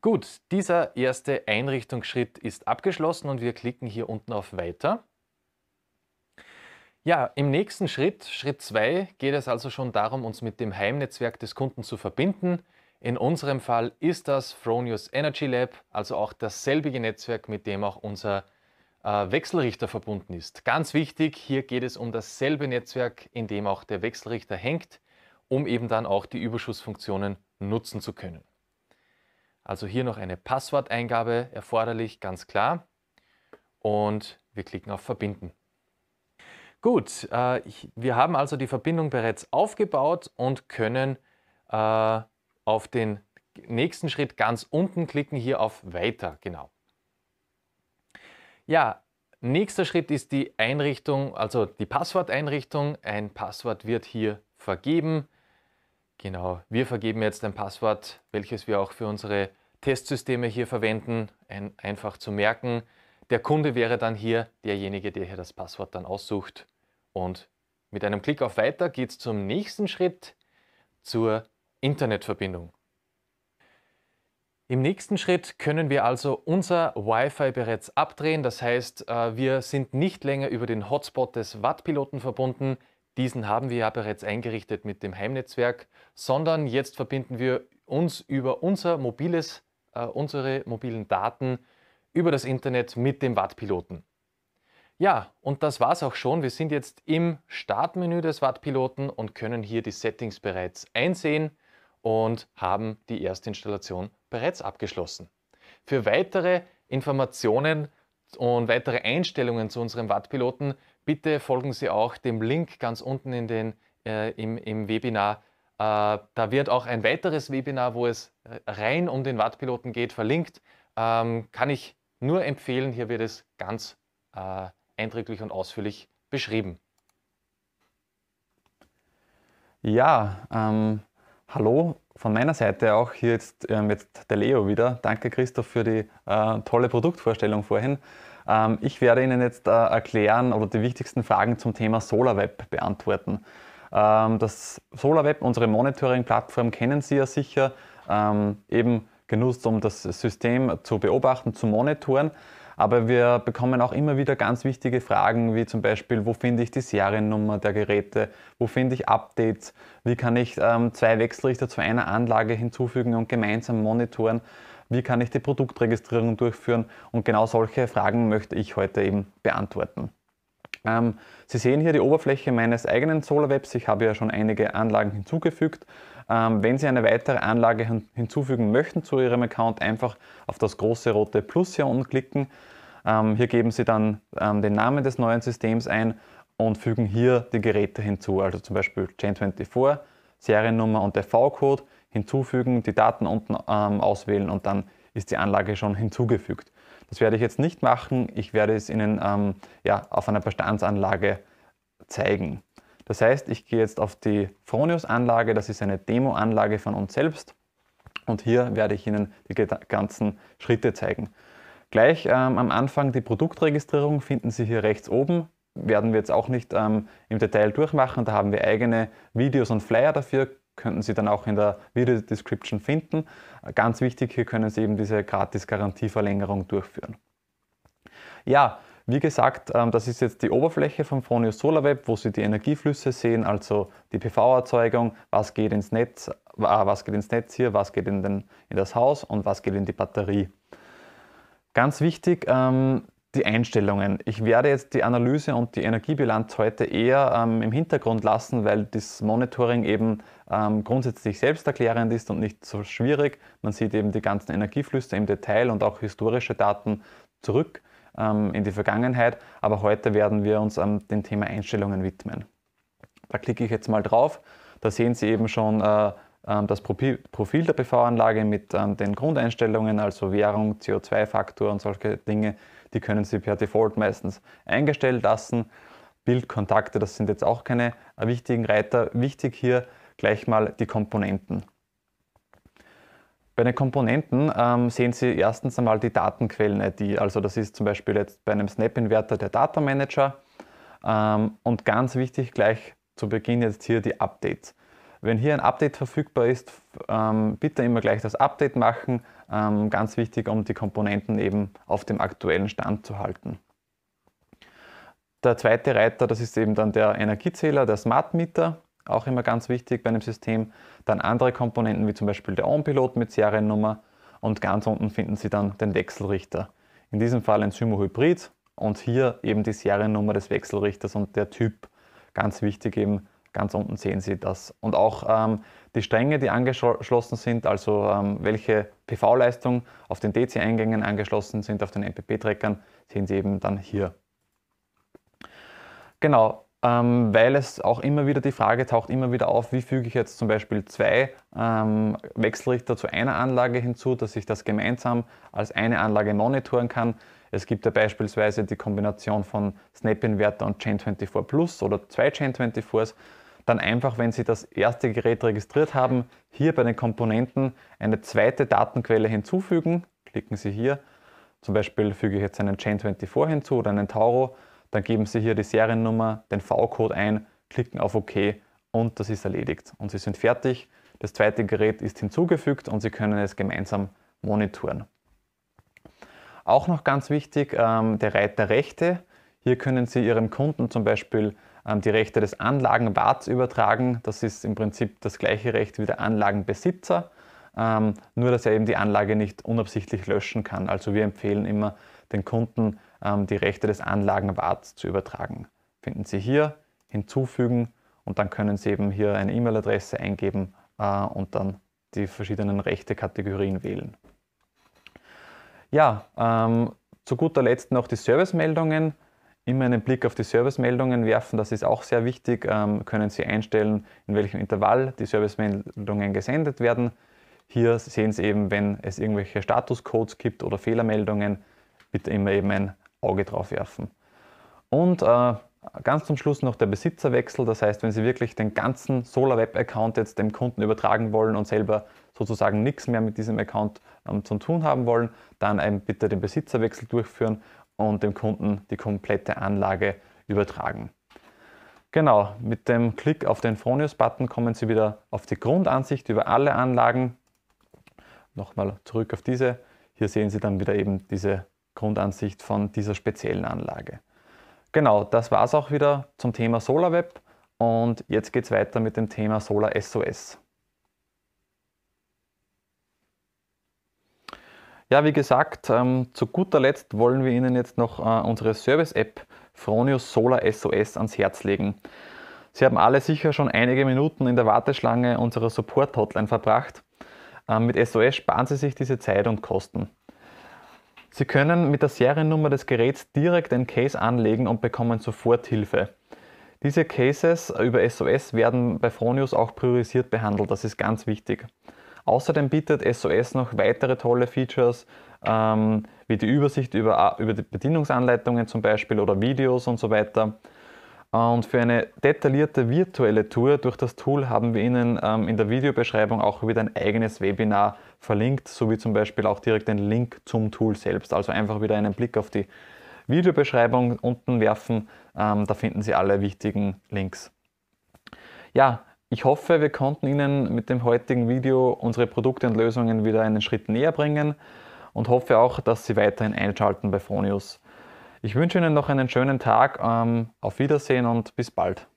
Gut, dieser erste Einrichtungsschritt ist abgeschlossen und wir klicken hier unten auf Weiter. Ja, im nächsten Schritt, Schritt 2, geht es also schon darum, uns mit dem Heimnetzwerk des Kunden zu verbinden. In unserem Fall ist das Fronius Energy Lab, also auch dasselbige Netzwerk, mit dem auch unser äh, Wechselrichter verbunden ist. Ganz wichtig, hier geht es um dasselbe Netzwerk, in dem auch der Wechselrichter hängt, um eben dann auch die Überschussfunktionen nutzen zu können. Also hier noch eine Passworteingabe erforderlich, ganz klar. Und wir klicken auf Verbinden. Gut, äh, ich, wir haben also die Verbindung bereits aufgebaut und können äh, auf den nächsten Schritt ganz unten klicken, hier auf Weiter, genau. Ja, nächster Schritt ist die Einrichtung, also die Passworteinrichtung. Ein Passwort wird hier vergeben. Genau, wir vergeben jetzt ein Passwort, welches wir auch für unsere Testsysteme hier verwenden, ein, einfach zu merken. Der Kunde wäre dann hier derjenige, der hier das Passwort dann aussucht. Und mit einem Klick auf Weiter geht es zum nächsten Schritt, zur Internetverbindung. Im nächsten Schritt können wir also unser Wi-Fi bereits abdrehen. Das heißt, äh, wir sind nicht länger über den Hotspot des Wattpiloten verbunden. Diesen haben wir ja bereits eingerichtet mit dem Heimnetzwerk, sondern jetzt verbinden wir uns über unser mobiles, äh, unsere mobilen Daten über das Internet mit dem Wattpiloten. Ja, und das war's auch schon. Wir sind jetzt im Startmenü des Wattpiloten und können hier die Settings bereits einsehen und haben die erste Installation bereits abgeschlossen. Für weitere Informationen und weitere Einstellungen zu unserem Wattpiloten bitte folgen Sie auch dem Link ganz unten in den, äh, im, im Webinar. Äh, da wird auch ein weiteres Webinar, wo es äh, rein um den Wattpiloten geht, verlinkt. Ähm, kann ich nur empfehlen, hier wird es ganz äh, eindrücklich und ausführlich beschrieben. Ja, ähm, hallo von meiner Seite auch hier jetzt, ähm, jetzt der Leo wieder. Danke Christoph für die äh, tolle Produktvorstellung vorhin. Ähm, ich werde Ihnen jetzt äh, erklären oder die wichtigsten Fragen zum Thema SolarWeb beantworten. Ähm, das SolarWeb, unsere Monitoring-Plattform, kennen Sie ja sicher, ähm, eben genutzt, um das System zu beobachten, zu monitoren. Aber wir bekommen auch immer wieder ganz wichtige Fragen, wie zum Beispiel, wo finde ich die Seriennummer der Geräte, wo finde ich Updates, wie kann ich ähm, zwei Wechselrichter zu einer Anlage hinzufügen und gemeinsam monitoren, wie kann ich die Produktregistrierung durchführen und genau solche Fragen möchte ich heute eben beantworten. Ähm, Sie sehen hier die Oberfläche meines eigenen SolarWebs. Ich habe ja schon einige Anlagen hinzugefügt ähm, wenn Sie eine weitere Anlage hinzufügen möchten zu Ihrem Account, einfach auf das große rote Plus hier unten klicken. Ähm, hier geben Sie dann ähm, den Namen des neuen Systems ein und fügen hier die Geräte hinzu, also zum Beispiel gen 24 Seriennummer und der v code hinzufügen, die Daten unten auswählen und dann ist die Anlage schon hinzugefügt. Das werde ich jetzt nicht machen, ich werde es Ihnen ja, auf einer Bestandsanlage zeigen. Das heißt, ich gehe jetzt auf die Fronius-Anlage, das ist eine Demo-Anlage von uns selbst und hier werde ich Ihnen die ganzen Schritte zeigen. Gleich ähm, am Anfang die Produktregistrierung finden Sie hier rechts oben, werden wir jetzt auch nicht ähm, im Detail durchmachen, da haben wir eigene Videos und Flyer dafür, könnten Sie dann auch in der Videodescription finden. Ganz wichtig, hier können Sie eben diese gratis Garantieverlängerung durchführen. Ja, wie gesagt, ähm, das ist jetzt die Oberfläche vom Fronius SolarWeb, wo Sie die Energieflüsse sehen, also die PV-Erzeugung, was geht ins Netz, äh, was geht ins Netz hier, was geht in, den, in das Haus und was geht in die Batterie. Ganz wichtig, ähm, die Einstellungen. Ich werde jetzt die Analyse und die Energiebilanz heute eher ähm, im Hintergrund lassen, weil das Monitoring eben grundsätzlich selbsterklärend ist und nicht so schwierig. Man sieht eben die ganzen Energieflüsse im Detail und auch historische Daten zurück. Ähm, in die Vergangenheit. Aber heute werden wir uns ähm, dem Thema Einstellungen widmen. Da klicke ich jetzt mal drauf. Da sehen Sie eben schon äh, ähm, das Profil der PV-Anlage mit den Grundeinstellungen, also Währung, CO2-Faktor und solche Dinge. Die können Sie per Default meistens eingestellt lassen. Bildkontakte, das sind jetzt auch keine äh, wichtigen Reiter. Wichtig hier gleich mal die Komponenten. Bei den Komponenten ähm, sehen Sie erstens einmal die Datenquellen-ID. Äh, also das ist zum Beispiel jetzt bei einem Snap-Inverter der Data Manager. Ähm, und ganz wichtig gleich zu Beginn jetzt hier die Updates. Wenn hier ein Update verfügbar ist, ähm, bitte immer gleich das Update machen. Ähm, ganz wichtig, um die Komponenten eben auf dem aktuellen Stand zu halten. Der zweite Reiter, das ist eben dann der Energiezähler, der Smart Meter auch immer ganz wichtig bei einem System. Dann andere Komponenten wie zum Beispiel der On-Pilot mit Seriennummer und ganz unten finden Sie dann den Wechselrichter. In diesem Fall ein Symo-Hybrid und hier eben die Seriennummer des Wechselrichters und der Typ. Ganz wichtig eben, ganz unten sehen Sie das. Und auch ähm, die Stränge, die angeschlossen sind, also ähm, welche PV-Leistung auf den DC-Eingängen angeschlossen sind, auf den MPP-Trackern, sehen Sie eben dann hier. Genau, ähm, weil es auch immer wieder die Frage taucht immer wieder auf, wie füge ich jetzt zum Beispiel zwei ähm, Wechselrichter zu einer Anlage hinzu, dass ich das gemeinsam als eine Anlage monitoren kann. Es gibt ja beispielsweise die Kombination von Snap-Inverter und Chain24 Plus oder zwei Chain24s. Dann einfach, wenn Sie das erste Gerät registriert haben, hier bei den Komponenten eine zweite Datenquelle hinzufügen. Klicken Sie hier. Zum Beispiel füge ich jetzt einen Chain24 hinzu oder einen Tauro dann geben Sie hier die Seriennummer, den V-Code ein, klicken auf OK und das ist erledigt. Und Sie sind fertig. Das zweite Gerät ist hinzugefügt und Sie können es gemeinsam monitoren. Auch noch ganz wichtig, ähm, der Reiter Rechte. Hier können Sie Ihrem Kunden zum Beispiel ähm, die Rechte des Anlagenwarts übertragen. Das ist im Prinzip das gleiche Recht wie der Anlagenbesitzer, ähm, nur dass er eben die Anlage nicht unabsichtlich löschen kann. Also wir empfehlen immer, den Kunden ähm, die Rechte des Anlagenwarts zu übertragen. Finden Sie hier, hinzufügen und dann können Sie eben hier eine E-Mail-Adresse eingeben äh, und dann die verschiedenen Rechte-Kategorien wählen. Ja, ähm, zu guter Letzt noch die Servicemeldungen. Immer einen Blick auf die Servicemeldungen werfen, das ist auch sehr wichtig. Ähm, können Sie einstellen, in welchem Intervall die Servicemeldungen gesendet werden. Hier sehen Sie eben, wenn es irgendwelche Statuscodes gibt oder Fehlermeldungen, bitte immer eben ein Auge drauf werfen. Und äh, ganz zum Schluss noch der Besitzerwechsel. Das heißt, wenn Sie wirklich den ganzen SolarWeb-Account jetzt dem Kunden übertragen wollen und selber sozusagen nichts mehr mit diesem Account ähm, zu tun haben wollen, dann eben bitte den Besitzerwechsel durchführen und dem Kunden die komplette Anlage übertragen. Genau, mit dem Klick auf den Fronius-Button kommen Sie wieder auf die Grundansicht über alle Anlagen. Nochmal zurück auf diese. Hier sehen Sie dann wieder eben diese Grundansicht von dieser speziellen Anlage. Genau, das war es auch wieder zum Thema SolarWeb und jetzt geht es weiter mit dem Thema Solar SOS. Ja, wie gesagt, ähm, zu guter Letzt wollen wir Ihnen jetzt noch äh, unsere Service-App Fronius Solar SOS ans Herz legen. Sie haben alle sicher schon einige Minuten in der Warteschlange unserer Support-Hotline verbracht. Ähm, mit SOS sparen Sie sich diese Zeit und Kosten. Sie können mit der Seriennummer des Geräts direkt den Case anlegen und bekommen sofort Hilfe. Diese Cases über SOS werden bei Fronius auch priorisiert behandelt, das ist ganz wichtig. Außerdem bietet SOS noch weitere tolle Features, ähm, wie die Übersicht über, äh, über die Bedienungsanleitungen zum Beispiel oder Videos und so weiter. Und für eine detaillierte virtuelle Tour durch das Tool haben wir Ihnen ähm, in der Videobeschreibung auch wieder ein eigenes Webinar verlinkt, sowie zum Beispiel auch direkt den Link zum Tool selbst. Also einfach wieder einen Blick auf die Videobeschreibung unten werfen, ähm, da finden Sie alle wichtigen Links. Ja, ich hoffe, wir konnten Ihnen mit dem heutigen Video unsere Produkte und Lösungen wieder einen Schritt näher bringen und hoffe auch, dass Sie weiterhin einschalten bei Fronius. Ich wünsche Ihnen noch einen schönen Tag. Ähm, auf Wiedersehen und bis bald.